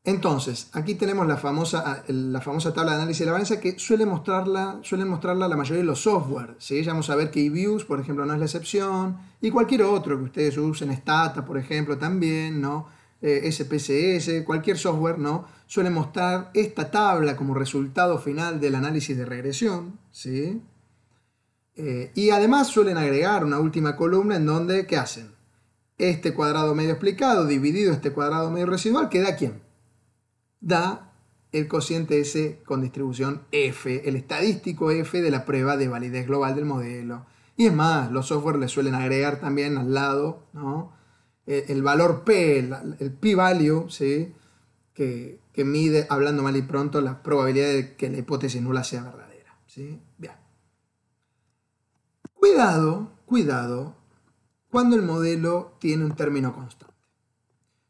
Entonces, aquí tenemos la famosa, ah, la famosa tabla de análisis de la balanza que suele mostrarla, suelen mostrarla la mayoría de los software. Si Ya vamos a ver que eViews, por ejemplo, no es la excepción, y cualquier otro que ustedes usen, Stata, por ejemplo, también, ¿no? SPSS, eh, cualquier software, ¿no? Suele mostrar esta tabla como resultado final del análisis de regresión, ¿sí? Eh, y además suelen agregar una última columna en donde, ¿qué hacen? Este cuadrado medio explicado dividido este cuadrado medio residual, ¿queda quién? da el cociente S con distribución F, el estadístico F de la prueba de validez global del modelo. Y es más, los software le suelen agregar también al lado eh, el valor P, el, p-value, que, mide, hablando mal y pronto, la probabilidad de que la hipótesis nula sea verdadera. Bien. Cuidado, cuidado, cuando el modelo tiene un término constante.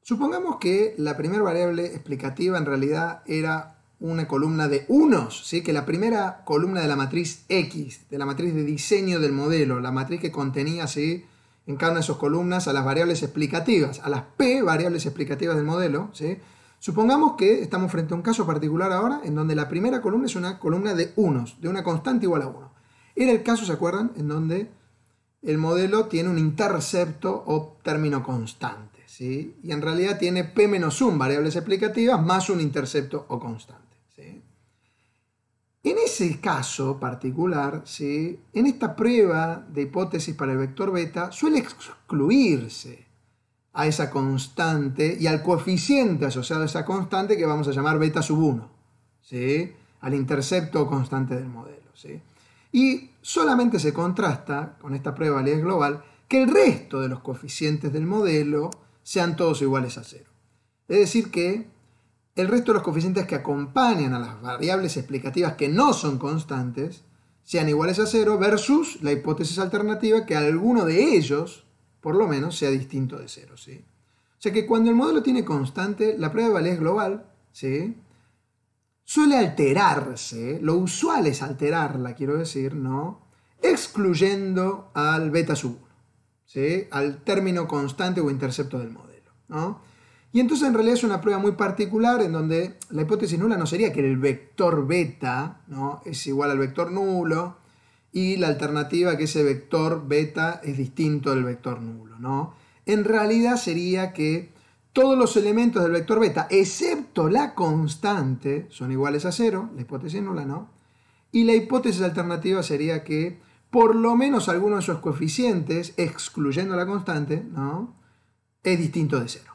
Supongamos que la primera variable explicativa en realidad era una columna de unos, ¿sí? que la primera columna de la matriz X, de la matriz de diseño del modelo, la matriz que contenía ¿sí? en cada una de sus columnas a las variables explicativas, a las P variables explicativas del modelo. ¿sí? Supongamos que estamos frente a un caso particular ahora en donde la primera columna es una columna de unos, de una constante igual a 1. Era el caso, ¿se acuerdan?, en donde el modelo tiene un intercepto o término constante y en realidad tiene P-1 variables explicativas más un intercepto o constante. En ese caso particular, en esta prueba de hipótesis para el vector beta suele excluirse a esa constante y al coeficiente asociado a esa constante que vamos a llamar beta sub 1, al intercepto o constante del modelo. Y solamente se contrasta con esta prueba de validez global que el resto de los coeficientes del modelo sean todos iguales a cero. Es decir que el resto de los coeficientes que acompañan a las variables explicativas que no son constantes sean iguales a cero versus la hipótesis alternativa que alguno de ellos, por lo menos, sea distinto de cero. O sea que cuando el modelo tiene constante, la prueba de validez global suele alterarse, lo usual es alterarla, quiero decir, ¿no? excluyendo al beta sub al término constante o intercepto del modelo. Y entonces en realidad es una prueba muy particular en donde la hipótesis nula no sería que el vector beta ¿no? es igual al vector nulo y la alternativa que ese vector beta es distinto del vector nulo. ¿no? En realidad sería que todos los elementos del vector beta, excepto la constante, son iguales a cero, la hipótesis nula no, y la hipótesis alternativa sería que por lo menos alguno de sus coeficientes, excluyendo la constante, ¿no? es distinto de cero.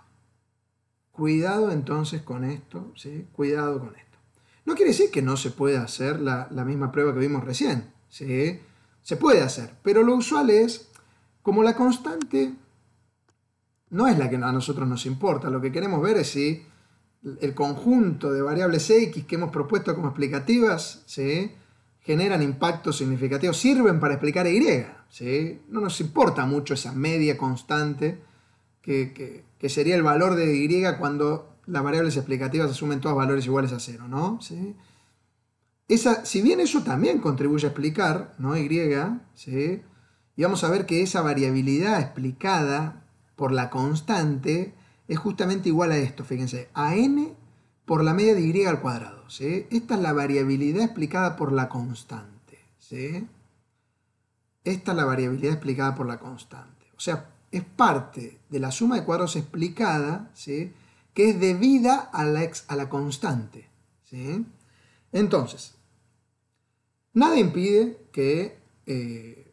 Cuidado entonces con esto, ¿sí? cuidado con esto. No quiere decir que no se pueda hacer la, la, misma prueba que vimos recién, ¿sí? se puede hacer, pero lo usual es, como la constante no es la que a nosotros nos importa, lo que queremos ver es si el conjunto de variables x que hemos propuesto como explicativas, ¿sí? generan impactos significativos, sirven para explicar Y. ¿sí? No nos importa mucho esa media constante que, sería el valor de Y cuando las variables explicativas asumen todos valores iguales a cero. ¿no? Esa, si bien eso también contribuye a explicar ¿no? Y, ¿sí? y vamos a ver que esa variabilidad explicada por la constante es justamente igual a esto, fíjense, a n por la media de y al cuadrado. ¿sí? Esta es la variabilidad explicada por la constante. ¿sí? Esta es la variabilidad explicada por la constante. O sea, es parte de la suma de cuadros explicada ¿sí? que es debida a la, a la constante. ¿sí? Entonces, nada impide que eh,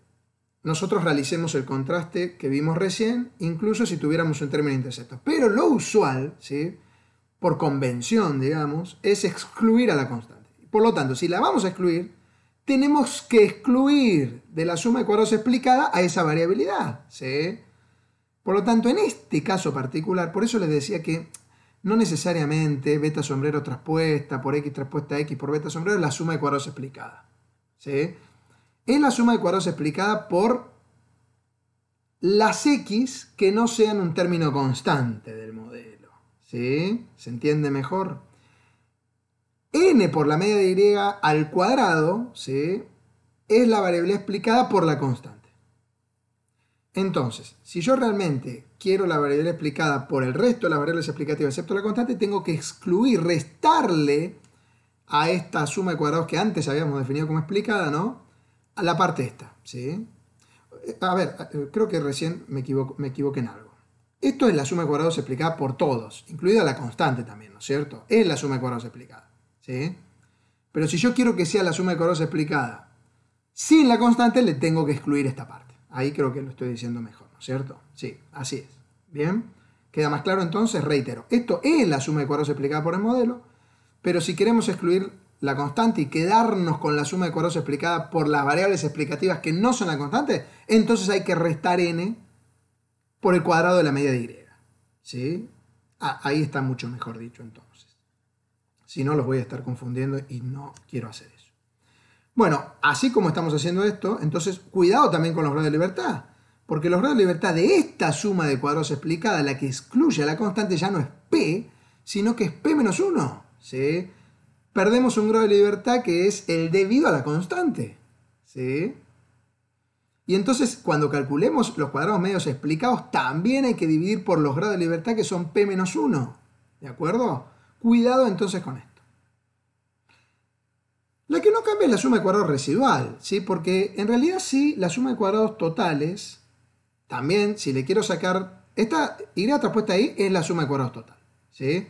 nosotros realicemos el contraste que vimos recién, incluso si tuviéramos un término de Pero lo usual, ¿sí? por convención, digamos, es excluir a la constante. Por lo tanto, si la vamos a excluir, tenemos que excluir de la suma de cuadrados explicada a esa variabilidad. ¿sí? Por lo tanto, en este caso particular, por eso les decía que no necesariamente beta sombrero traspuesta por x traspuesta a x por beta sombrero es la suma de cuadrados explicada. ¿sí? Es la suma de cuadrados explicada por las x que no sean un término constante del modelo. ¿sí? Se entiende mejor. n por la media de y al cuadrado, ¿sí? Es la variable explicada por la constante. Entonces, si yo realmente quiero la variable explicada por el resto de las variables explicativas excepto la constante, tengo que excluir, restarle a esta suma de cuadrados que antes habíamos definido como explicada, ¿no? A la parte esta, ¿sí? A ver, creo que recién me, equivoco, me equivoqué en algo. Esto es la suma de cuadrados explicada por todos, incluida la constante también, ¿no es cierto? Es la suma de cuadrados explicada, ¿sí? Pero si yo quiero que sea la suma de cuadrados explicada sin la constante, le tengo que excluir esta parte. Ahí creo que lo estoy diciendo mejor, ¿no es cierto? Sí, así es. ¿Bien? ¿Queda más claro entonces? Reitero, esto es la suma de cuadrados explicada por el modelo, pero si queremos excluir la constante y quedarnos con la suma de cuadrados explicada por las variables explicativas que no son la constante, entonces hay que restar n por el cuadrado de la media de y. ¿sí? ahí está mucho mejor dicho entonces. Si no, los voy a estar confundiendo y no quiero hacer eso. Bueno, así como estamos haciendo esto, entonces cuidado también con los grados de libertad, porque los grados de libertad de esta suma de cuadrados explicada, la que excluye a la constante, ya no es p, sino que es p menos 1. ¿sí? Perdemos un grado de libertad que es el debido a la constante. ¿sí? Y entonces cuando calculemos los cuadrados medios explicados, también hay que dividir por los grados de libertad que son P menos 1. ¿De acuerdo? Cuidado entonces con esto. La que no cambia es la suma de cuadrados residual, ¿sí? Porque en realidad sí, la suma de cuadrados totales, también si le quiero sacar, esta y traspuesta ahí es la suma de cuadrados total, ¿sí?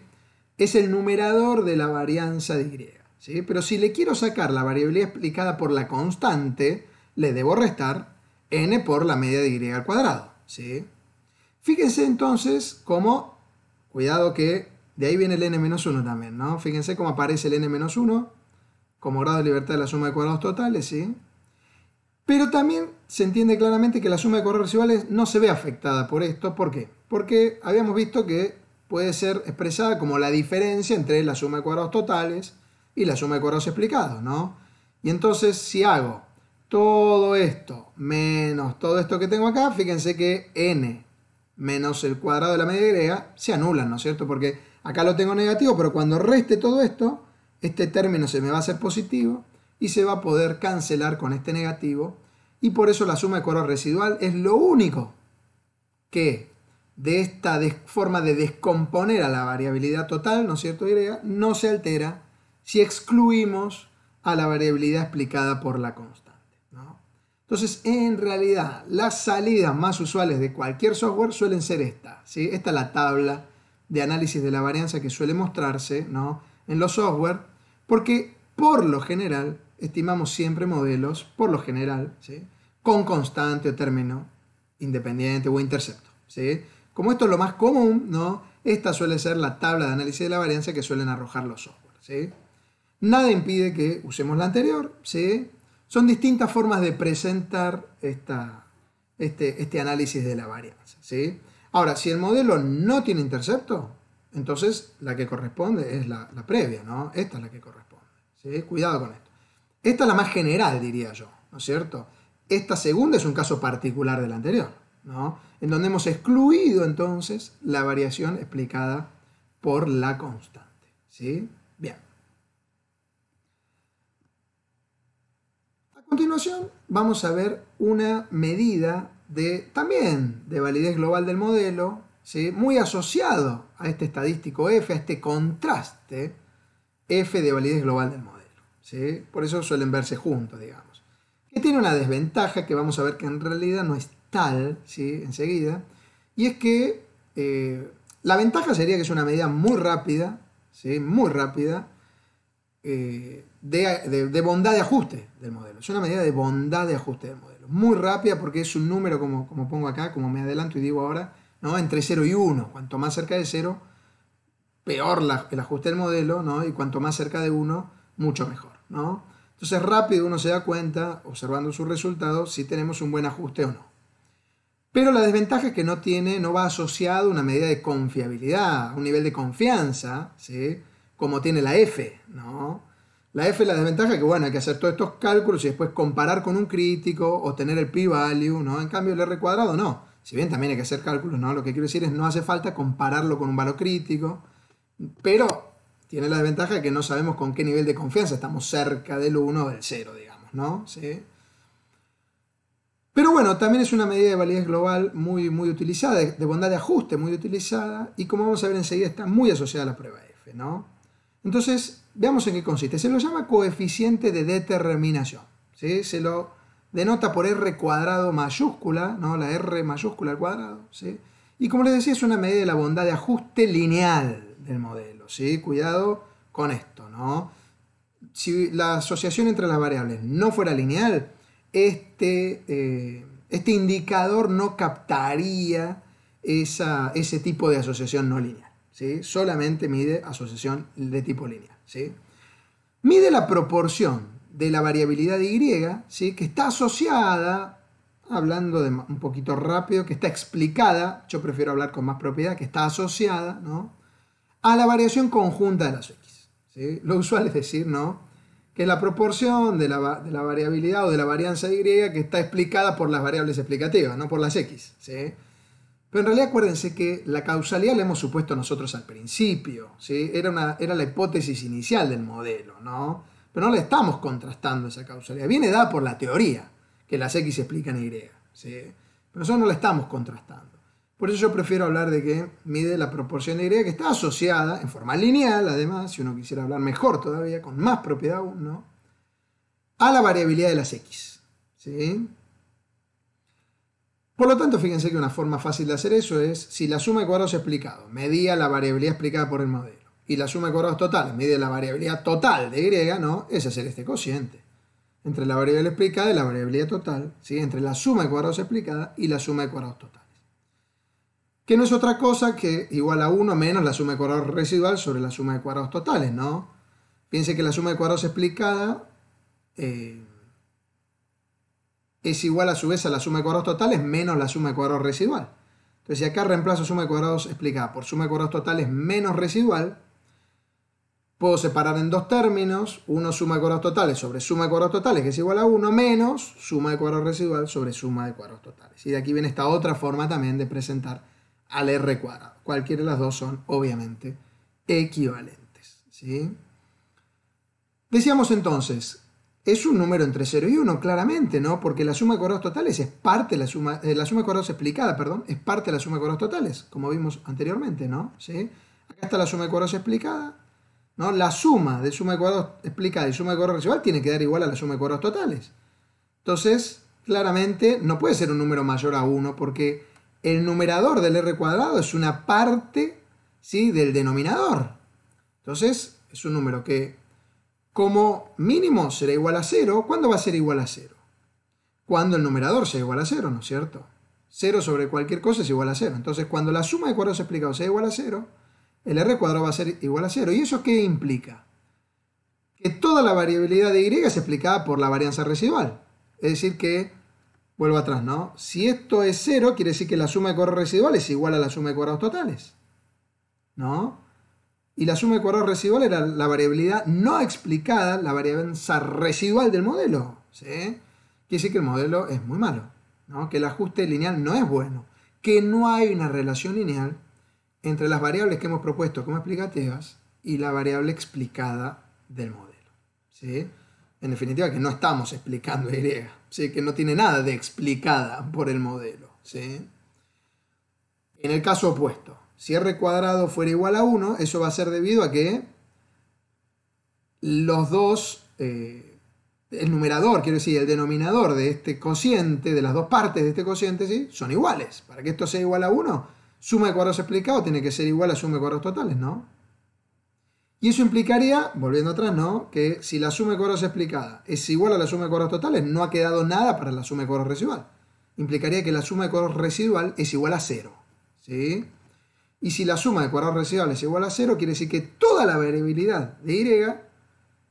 Es el numerador de la varianza de y, ¿sí? Pero si le quiero sacar la variabilidad explicada por la constante, le debo restar n por la media de y al cuadrado. ¿sí? Fíjense entonces cómo, cuidado que de ahí viene el n-1 también, ¿no? Fíjense cómo aparece el n-1 como grado de libertad de la suma de cuadrados totales, ¿sí? Pero también se entiende claramente que la suma de cuadrados residuales no se ve afectada por esto. ¿Por qué? Porque habíamos visto que puede ser expresada como la diferencia entre la suma de cuadrados totales y la suma de cuadrados explicados, ¿no? Y entonces, si hago todo esto menos todo esto que tengo acá, fíjense que n menos el cuadrado de la media Y se anulan, ¿no es cierto? Porque acá lo tengo negativo, pero cuando reste todo esto, este término se me va a hacer positivo y se va a poder cancelar con este negativo. Y por eso la suma de color residual es lo único que de esta forma de descomponer a la variabilidad total, ¿no es cierto?, griega, no se altera si excluimos a la variabilidad explicada por la constante. Entonces, en realidad, las salidas más usuales de cualquier software suelen ser esta. ¿sí? Esta es la tabla de análisis de la varianza que suele mostrarse ¿no? en los software, porque por lo general estimamos siempre modelos, por lo general, ¿sí? con constante o término independiente o intercepto. ¿sí? Como esto es lo más común, ¿no? esta suele ser la tabla de análisis de la varianza que suelen arrojar los software. ¿sí? Nada impide que usemos la anterior, ¿sí? Son distintas formas de presentar este, este, análisis de la varianza. ¿sí? Ahora, si el modelo no tiene intercepto, entonces la que corresponde es la, previa, ¿no? Esta es la que corresponde. ¿sí? Cuidado con esto. Esta es la más general, diría yo, ¿no es cierto? Esta segunda es un caso particular de la anterior, ¿no? En donde hemos excluido entonces la variación explicada por la constante, ¿sí? continuación vamos a ver una medida de, también de validez global del modelo, ¿sí? muy asociado a este estadístico F, a este contraste F de validez global del modelo. ¿sí? Por eso suelen verse juntos, digamos. Que tiene una desventaja que vamos a ver que en realidad no es tal ¿sí? enseguida, y es que eh, la ventaja sería que es una medida muy rápida, ¿sí? muy rápida, eh, de, bondad de ajuste del modelo. Es una medida de bondad de ajuste del modelo. Muy rápida porque es un número, como, como pongo acá, como me adelanto y digo ahora, ¿no? entre 0 y 1. Cuanto más cerca de 0, peor el ajuste del modelo, y cuanto más cerca de 1, mucho mejor. ¿no? Entonces rápido uno se da cuenta, observando sus resultados, si tenemos un buen ajuste o no. Pero la desventaja es que no tiene, no va asociado a una medida de confiabilidad, un nivel de confianza, ¿sí? como tiene la F, ¿no? La F la desventaja que, bueno, hay que hacer todos estos cálculos y después comparar con un crítico, o tener el p-value, ¿no? En cambio, el R cuadrado no. Si bien también hay que hacer cálculos, ¿no? Lo que quiero decir es no hace falta compararlo con un valor crítico, pero tiene la desventaja de que no sabemos con qué nivel de confianza estamos cerca del 1 o del 0, digamos, ¿no? ¿Sí? Pero bueno, también es una medida de validez global muy, muy utilizada, de bondad de ajuste muy utilizada, y como vamos a ver enseguida está muy asociada a la prueba F, ¿no? Entonces, veamos en qué consiste. Se lo llama coeficiente de determinación. Se lo denota por r cuadrado mayúscula, ¿no? la r mayúscula al cuadrado. Y como les decía, es una medida de la bondad de ajuste lineal del modelo. ¿sí? Cuidado con esto. ¿no? Si la asociación entre las variables no fuera lineal, este, eh, este indicador no captaría esa, ese tipo de asociación no lineal solamente mide asociación de tipo línea. ¿sí? Mide la proporción de la variabilidad Y ¿sí? que está asociada, hablando de un poquito rápido, que está explicada, yo prefiero hablar con más propiedad, que está asociada ¿no? a la variación conjunta de las X. ¿sí? Lo usual es decir, ¿no? que la proporción de la, variabilidad o de la varianza Y que está explicada por las variables explicativas, no por las X. ¿sí? Pero en realidad acuérdense que la causalidad la hemos supuesto nosotros al principio, ¿sí? era, era la hipótesis inicial del modelo, ¿no? Pero no la estamos contrastando esa causalidad. Viene dada por la teoría, que las X explican Y, ¿sí? Pero nosotros no la estamos contrastando. Por eso yo prefiero hablar de que mide la proporción de Y, que está asociada, en forma lineal, además, si uno quisiera hablar mejor todavía, con más propiedad aún, A la variabilidad de las X, ¿sí? Por lo tanto, fíjense que una forma fácil de hacer eso es si la suma de cuadrados explicado medía la variabilidad explicada por el modelo y la suma de cuadrados totales mide la variabilidad total de y, ¿no? Es hacer este cociente entre la variable explicada y la variabilidad total, ¿sí? entre la suma de cuadrados explicada y la suma de cuadrados totales. Que no es otra cosa que igual a 1 menos la suma de cuadrados residual sobre la suma de cuadrados totales, ¿no? Piense que la suma de cuadrados explicada... Eh, es igual a su vez a la suma de cuadrados totales menos la suma de cuadrados residual. Entonces, si acá reemplazo suma de cuadrados explicada por suma de cuadrados totales menos residual, puedo separar en dos términos, 1 suma de cuadrados totales sobre suma de cuadrados totales, que es igual a 1, menos suma de cuadrados residual sobre suma de cuadrados totales. Y de aquí viene esta otra forma también de presentar al r cuadrado. Cualquiera de las dos son, obviamente, equivalentes. ¿sí? Decíamos entonces es un número entre 0 y 1, claramente, ¿no? Porque la suma de cuadrados totales es parte de la suma, eh, la suma de cuadrados explicada, perdón, es parte de la suma de cuadrados totales, como vimos anteriormente, ¿no? ¿Sí? Acá está la suma de cuadrados explicada, ¿no? La suma de suma de cuadrados explicada y suma de cuadrados residual tiene que dar igual a la suma de cuadrados totales. Entonces, claramente no puede ser un número mayor a 1 porque el numerador del r cuadrado es una parte, ¿sí? Del denominador. Entonces, es un número que como mínimo será igual a 0. ¿Cuándo va a ser igual a 0? Cuando el numerador sea igual a 0, ¿no es cierto? 0 sobre cualquier cosa es igual a 0. Entonces, cuando la suma de cuadrados explicados sea igual a 0, el r cuadrado va a ser igual a 0. ¿Y eso qué implica? Que toda la variabilidad de y es explicada por la varianza residual. Es decir que, vuelvo atrás, ¿no? Si esto es 0, quiere decir que la suma de cuadrados residuales es igual a la suma de cuadrados totales. ¿No? Y la suma de cuadrados residual era la variabilidad no explicada, la varianza residual del modelo. ¿sí? Quiere decir que el modelo es muy malo, que el ajuste lineal no es bueno, que no hay una relación lineal entre las variables que hemos propuesto como explicativas y la variable explicada del modelo. En definitiva, que no estamos explicando Y, que no tiene nada de explicada por el modelo. En el caso opuesto, si r cuadrado fuera igual a 1, eso va a ser debido a que los dos, eh, el numerador, quiero decir, el denominador de este cociente, de las dos partes de este cociente, ¿sí? son iguales. Para que esto sea igual a 1, suma de cuadrados explicados tiene que ser igual a suma de cuadrados totales, ¿no? Y eso implicaría, volviendo atrás, ¿no? Que si la suma de cuadros explicada es igual a la suma de cuadrados totales, no ha quedado nada para la suma de cuadros residual. Implicaría que la suma de cuadros residual es igual a 0, ¿sí? Y si la suma de cuadrados residuales es igual a 0, quiere decir que toda la variabilidad de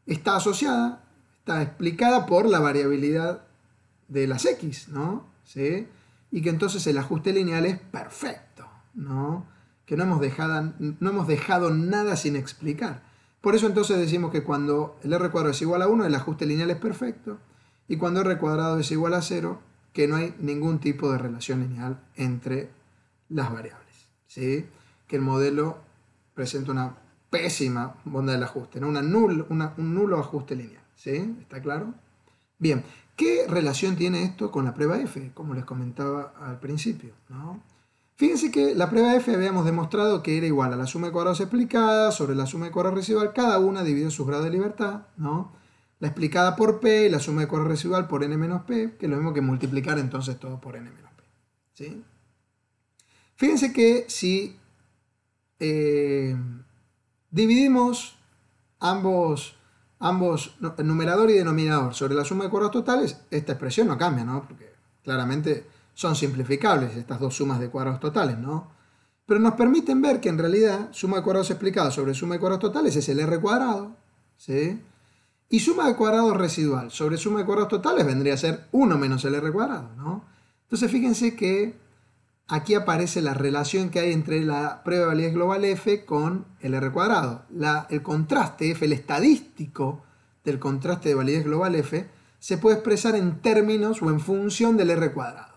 y está asociada, está explicada por la variabilidad de las x, ¿no? ¿Sí? Y que entonces el ajuste lineal es perfecto, ¿no? Que no hemos, dejado, no hemos dejado nada sin explicar. Por eso entonces decimos que cuando el r cuadrado es igual a 1, el ajuste lineal es perfecto. Y cuando r cuadrado es igual a 0, que no hay ningún tipo de relación lineal entre las variables. ¿sí? que el modelo presenta una pésima bondad del ajuste, una un nulo ajuste lineal. ¿sí? ¿Está claro? Bien, ¿qué relación tiene esto con la prueba F? Como les comentaba al principio. ¿no? Fíjense que la prueba F habíamos demostrado que era igual a la suma de cuadrados explicada sobre la suma de cuadrados residual, cada una dividido en su grado de libertad. ¿no? La explicada por P y la suma de cuadrados residual por n P, que es lo mismo que multiplicar entonces todo por n P. ¿sí? Fíjense que si eh, dividimos ambos, ambos numerador y denominador sobre la suma de cuadrados totales, esta expresión no cambia, ¿no? Porque claramente son simplificables estas dos sumas de cuadrados totales, ¿no? Pero nos permiten ver que en realidad suma de cuadrados explicado sobre suma de cuadrados totales es el r cuadrado, ¿sí? Y suma de cuadrados residual sobre suma de cuadrados totales vendría a ser 1 menos el r cuadrado, ¿no? Entonces fíjense que aquí aparece la relación que hay entre la prueba de validez global F con el R cuadrado. el contraste F, el estadístico del contraste de validez global F, se puede expresar en términos o en función del R cuadrado.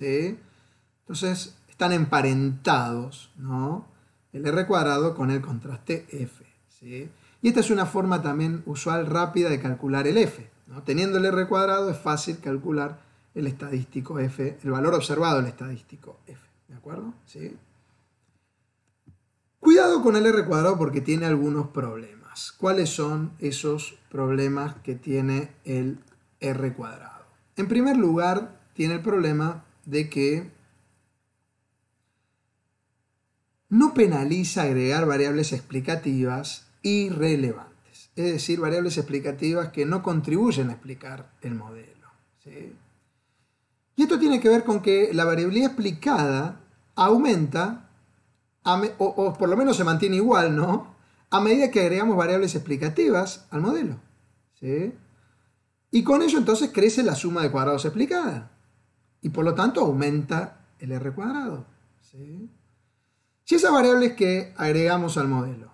Entonces, están emparentados ¿no? el R cuadrado con el contraste F. Y esta es una forma también usual rápida de calcular el F. Teniendo el R cuadrado es fácil calcular el estadístico F, el valor observado del estadístico F. ¿De acuerdo? ¿Sí? Cuidado con el R cuadrado porque tiene algunos problemas. ¿Cuáles son esos problemas que tiene el R cuadrado? En primer lugar, tiene el problema de que no penaliza agregar variables explicativas irrelevantes, es decir, variables explicativas que no contribuyen a explicar el modelo. Y esto tiene que ver con que la variabilidad explicada aumenta, o, por lo menos se mantiene igual, ¿no? A medida que agregamos variables explicativas al modelo. Y con ello entonces crece la suma de cuadrados explicada. Y por lo tanto aumenta el r cuadrado. Si esas variables que agregamos al modelo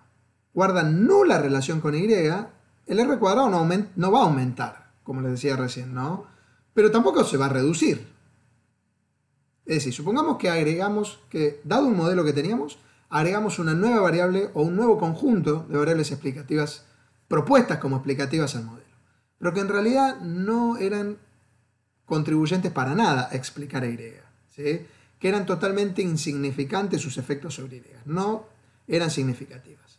guardan nula relación con y, el r cuadrado no, no va a aumentar, como les decía recién, ¿no? Pero tampoco se va a reducir. Es decir, supongamos que agregamos, que dado un modelo que teníamos, agregamos una nueva variable o un nuevo conjunto de variables explicativas propuestas como explicativas al modelo, pero que en realidad no eran contribuyentes para nada a explicar a Y, ¿sí? que eran totalmente insignificantes sus efectos sobre Y, no eran significativas.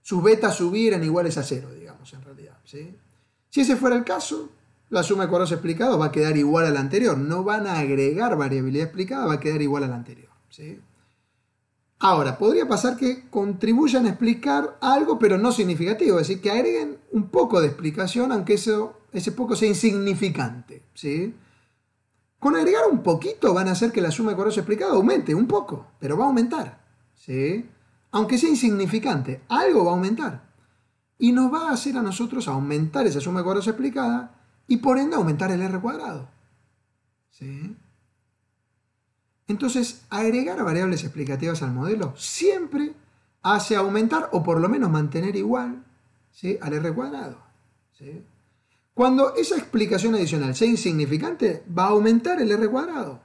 Sus betas subieran iguales a cero, digamos, en realidad. Si ese fuera el caso, la suma de cuadros explicados, va a quedar igual a la anterior. No van a agregar variabilidad explicada, va a quedar igual a la anterior. Ahora, podría pasar que contribuyan a explicar algo, pero no significativo, es decir, que agreguen un poco de explicación, aunque eso, ese poco sea insignificante. ¿sí? Con agregar un poquito van a hacer que la suma de cuadros explicados aumente un poco, pero va a aumentar. ¿sí? Aunque sea insignificante, algo va a aumentar. Y nos va a hacer a nosotros aumentar esa suma de cuadros explicada y por ende aumentar el r cuadrado. ¿Sí? Entonces, agregar variables explicativas al modelo siempre hace aumentar o por lo menos mantener igual ¿sí? al r cuadrado. Cuando esa explicación adicional sea insignificante, va a aumentar el r cuadrado.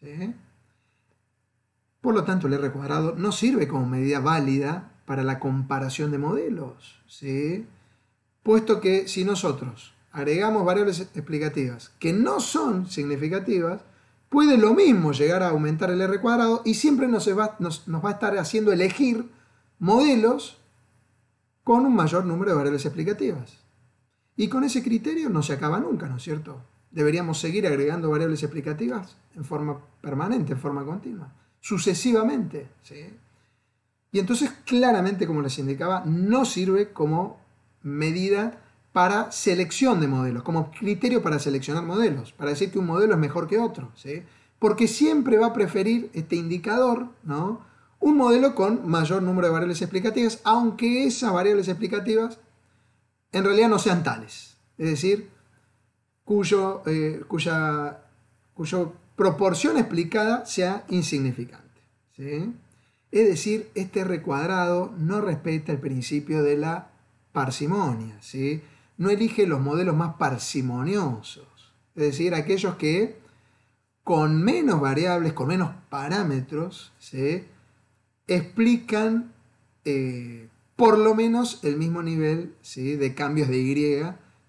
¿sí? Por lo tanto, el r cuadrado no sirve como medida válida para la comparación de modelos. Puesto que si nosotros agregamos variables explicativas que no son significativas, puede lo mismo llegar a aumentar el r cuadrado y siempre nos va, va a estar haciendo elegir modelos con un mayor número de variables explicativas. Y con ese criterio no se acaba nunca, ¿no es cierto? Deberíamos seguir agregando variables explicativas en forma permanente, en forma continua, sucesivamente. Y entonces, claramente, como les indicaba, no sirve como medida para selección de modelos, como criterio para seleccionar modelos, para decir que un modelo es mejor que otro, ¿sí? porque siempre va a preferir este indicador, ¿no? un modelo con mayor número de variables explicativas, aunque esas variables explicativas en realidad no sean tales, es decir, cuyo, eh, cuya, cuyo proporción explicada sea insignificante. ¿sí? Es decir, este recuadrado no respeta el principio de la parsimonia. ¿sí? no elige los modelos más parsimoniosos, es decir, aquellos que con menos variables, con menos parámetros, explican eh, por lo menos el mismo nivel de cambios de Y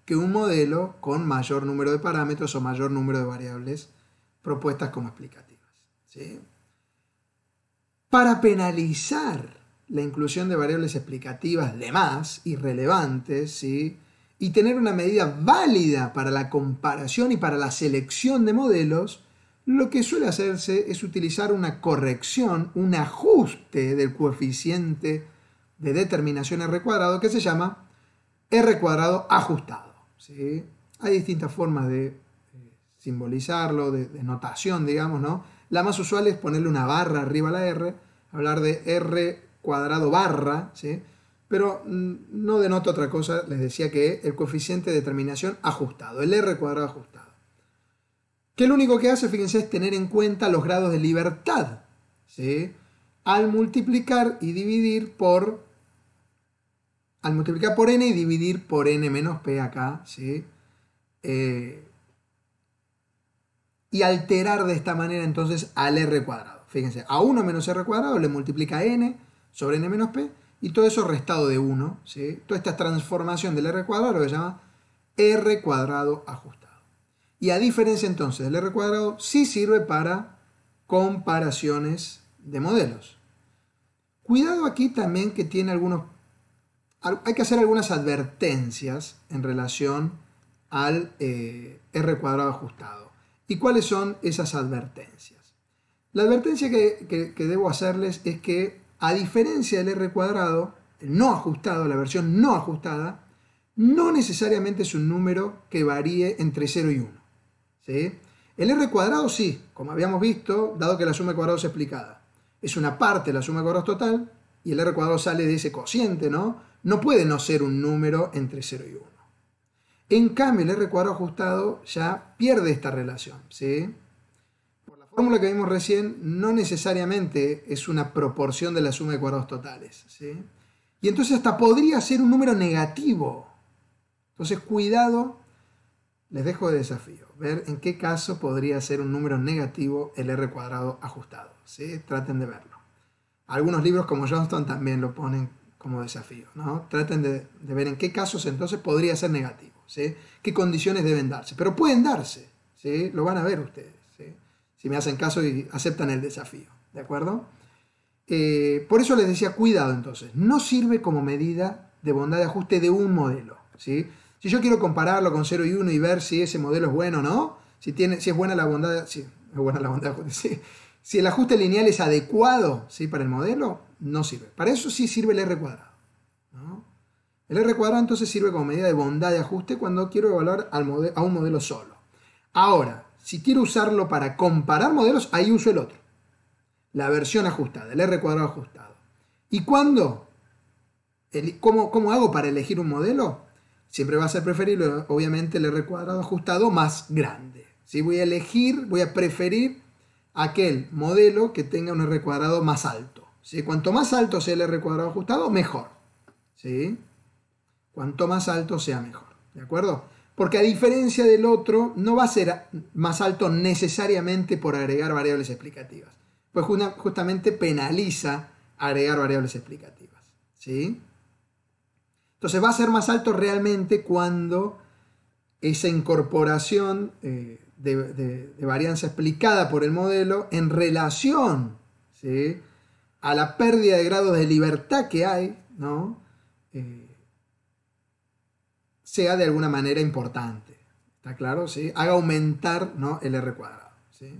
que un modelo con mayor número de parámetros o mayor número de variables propuestas como explicativas. Para penalizar la inclusión de variables explicativas de más, irrelevantes, ¿sí? y tener una medida válida para la comparación y para la selección de modelos, lo que suele hacerse es utilizar una corrección, un ajuste del coeficiente de determinación R cuadrado que se llama R cuadrado ajustado. ¿sí? Hay distintas formas de eh, simbolizarlo, de, notación, digamos, ¿no? La más usual es ponerle una barra arriba a la R, hablar de R cuadrado barra, ¿sí? pero mm, no denota otra cosa, les decía que el coeficiente de determinación ajustado, el R cuadrado ajustado. Que lo único que hace, fíjense, es tener en cuenta los grados de libertad, ¿sí? Al multiplicar y dividir por... Al multiplicar por n y dividir por n menos p acá, ¿sí? Eh, y alterar de esta manera entonces al r cuadrado. Fíjense, a 1 menos r cuadrado le multiplica n sobre n menos p y todo eso restado de 1, ¿sí? toda esta transformación del r cuadrado lo que se llama r cuadrado ajustado. Y a diferencia entonces del r cuadrado, sí sirve para comparaciones de modelos. Cuidado aquí también que tiene algunos... Hay que hacer algunas advertencias en relación al eh, r cuadrado ajustado. ¿Y cuáles son esas advertencias? La advertencia que debo hacerles es que a diferencia del R cuadrado, el no ajustado, la versión no ajustada, no necesariamente es un número que varíe entre 0 y 1. ¿sí? El R cuadrado sí, como habíamos visto, dado que la suma de cuadrados es explicada. Es una parte de la suma de cuadrados total y el R cuadrado sale de ese cociente, ¿no? No puede no ser un número entre 0 y 1. En cambio, el R cuadrado ajustado ya pierde esta relación, ¿sí? fórmula que vimos recién no necesariamente es una proporción de la suma de cuadrados totales. Y entonces hasta podría ser un número negativo. Entonces, cuidado, les dejo de desafío, ver en qué caso podría ser un número negativo el r cuadrado ajustado. ¿sí? Traten de verlo. Algunos libros como Johnston también lo ponen como desafío. ¿no? Traten de, ver en qué casos entonces podría ser negativo, ¿sí? qué condiciones deben darse. Pero pueden darse, ¿sí? lo van a ver ustedes si me hacen caso y aceptan el desafío. ¿De acuerdo? Eh, por eso les decía, cuidado entonces, no sirve como medida de bondad de ajuste de un modelo. ¿sí? Si yo quiero compararlo con 0 y 1 y ver si ese modelo es bueno o no, si, tiene, si es buena la bondad, de ajuste, si, el ajuste lineal es adecuado ¿sí? para el modelo, no sirve. Para eso sí sirve el R cuadrado. El R cuadrado entonces sirve como medida de bondad de ajuste cuando quiero evaluar a un modelo solo. Ahora, si quiero usarlo para comparar modelos, ahí uso el otro. La versión ajustada, el R cuadrado ajustado. ¿Y cuándo? ¿Cómo, hago para elegir un modelo? Siempre va a ser preferible, obviamente, el R cuadrado ajustado más grande. Si Voy a elegir, voy a preferir aquel modelo que tenga un R cuadrado más alto. Cuanto más alto sea el R cuadrado ajustado, mejor. ¿sí? Cuanto más alto sea, mejor. ¿De acuerdo? porque a diferencia del otro, no va a ser más alto necesariamente por agregar variables explicativas, pues justamente penaliza agregar variables explicativas. ¿sí? Entonces va a ser más alto realmente cuando esa incorporación eh, de, varianza explicada por el modelo en relación a la pérdida de grados de libertad que hay, ¿no? Eh, sea de alguna manera importante. ¿Está claro? ¿Sí? Haga aumentar ¿no? el R cuadrado. ¿sí?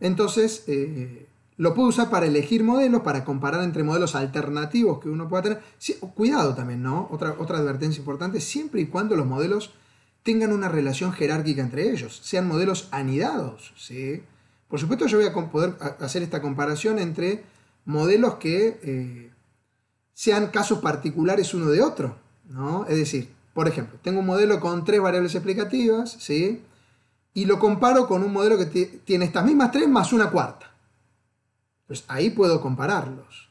Entonces, eh, eh, lo puedo usar para elegir modelos, para comparar entre modelos alternativos que uno pueda tener. cuidado también, ¿no? Otra, otra advertencia importante, siempre y cuando los modelos tengan una relación jerárquica entre ellos, sean modelos anidados, Por supuesto yo voy a poder hacer esta comparación entre modelos que eh, sean casos particulares uno de otro, ¿no? Es decir, por ejemplo, tengo un modelo con tres variables explicativas, ¿sí? Y lo comparo con un modelo que tiene estas mismas tres más una cuarta. Pues ahí puedo compararlos,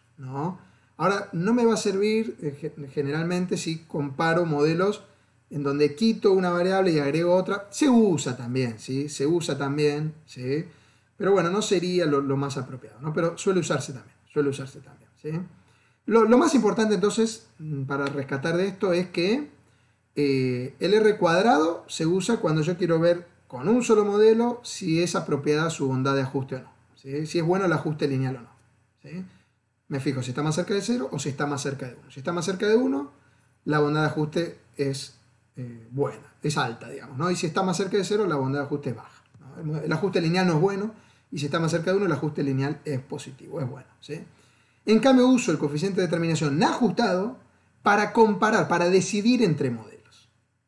Ahora, no me va a servir eh, generalmente si comparo modelos en donde quito una variable y agrego otra. Se usa también, ¿sí? Se usa también, ¿sí? Pero bueno, no sería lo, más apropiado, Pero suele usarse también, suele usarse también, lo, más importante entonces mm, para rescatar de esto es que el eh, R cuadrado se usa cuando yo quiero ver con un solo modelo si es apropiada su bondad de ajuste o no. Si es bueno el ajuste lineal o no. Me fijo si está más cerca de 0 o si está más cerca de 1. Si está más cerca de 1, la bondad de ajuste es eh, buena, es alta, digamos. Y si está más cerca de 0, la bondad de ajuste es baja. El ajuste lineal no es bueno y si está más cerca de 1, el ajuste lineal es positivo, es bueno. En cambio, uso el coeficiente de determinación ajustado para comparar, para decidir entre modelos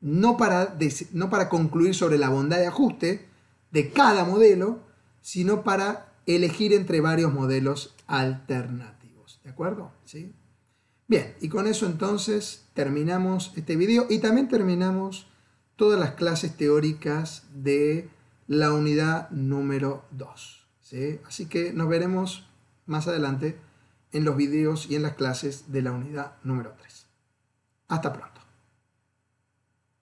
no para, no para concluir sobre la bondad de ajuste de cada modelo, sino para elegir entre varios modelos alternativos. ¿De acuerdo? ¿Sí? Bien, y con eso entonces terminamos este video y también terminamos todas las clases teóricas de la unidad número 2. Así que nos veremos más adelante en los videos y en las clases de la unidad número 3. Hasta pronto.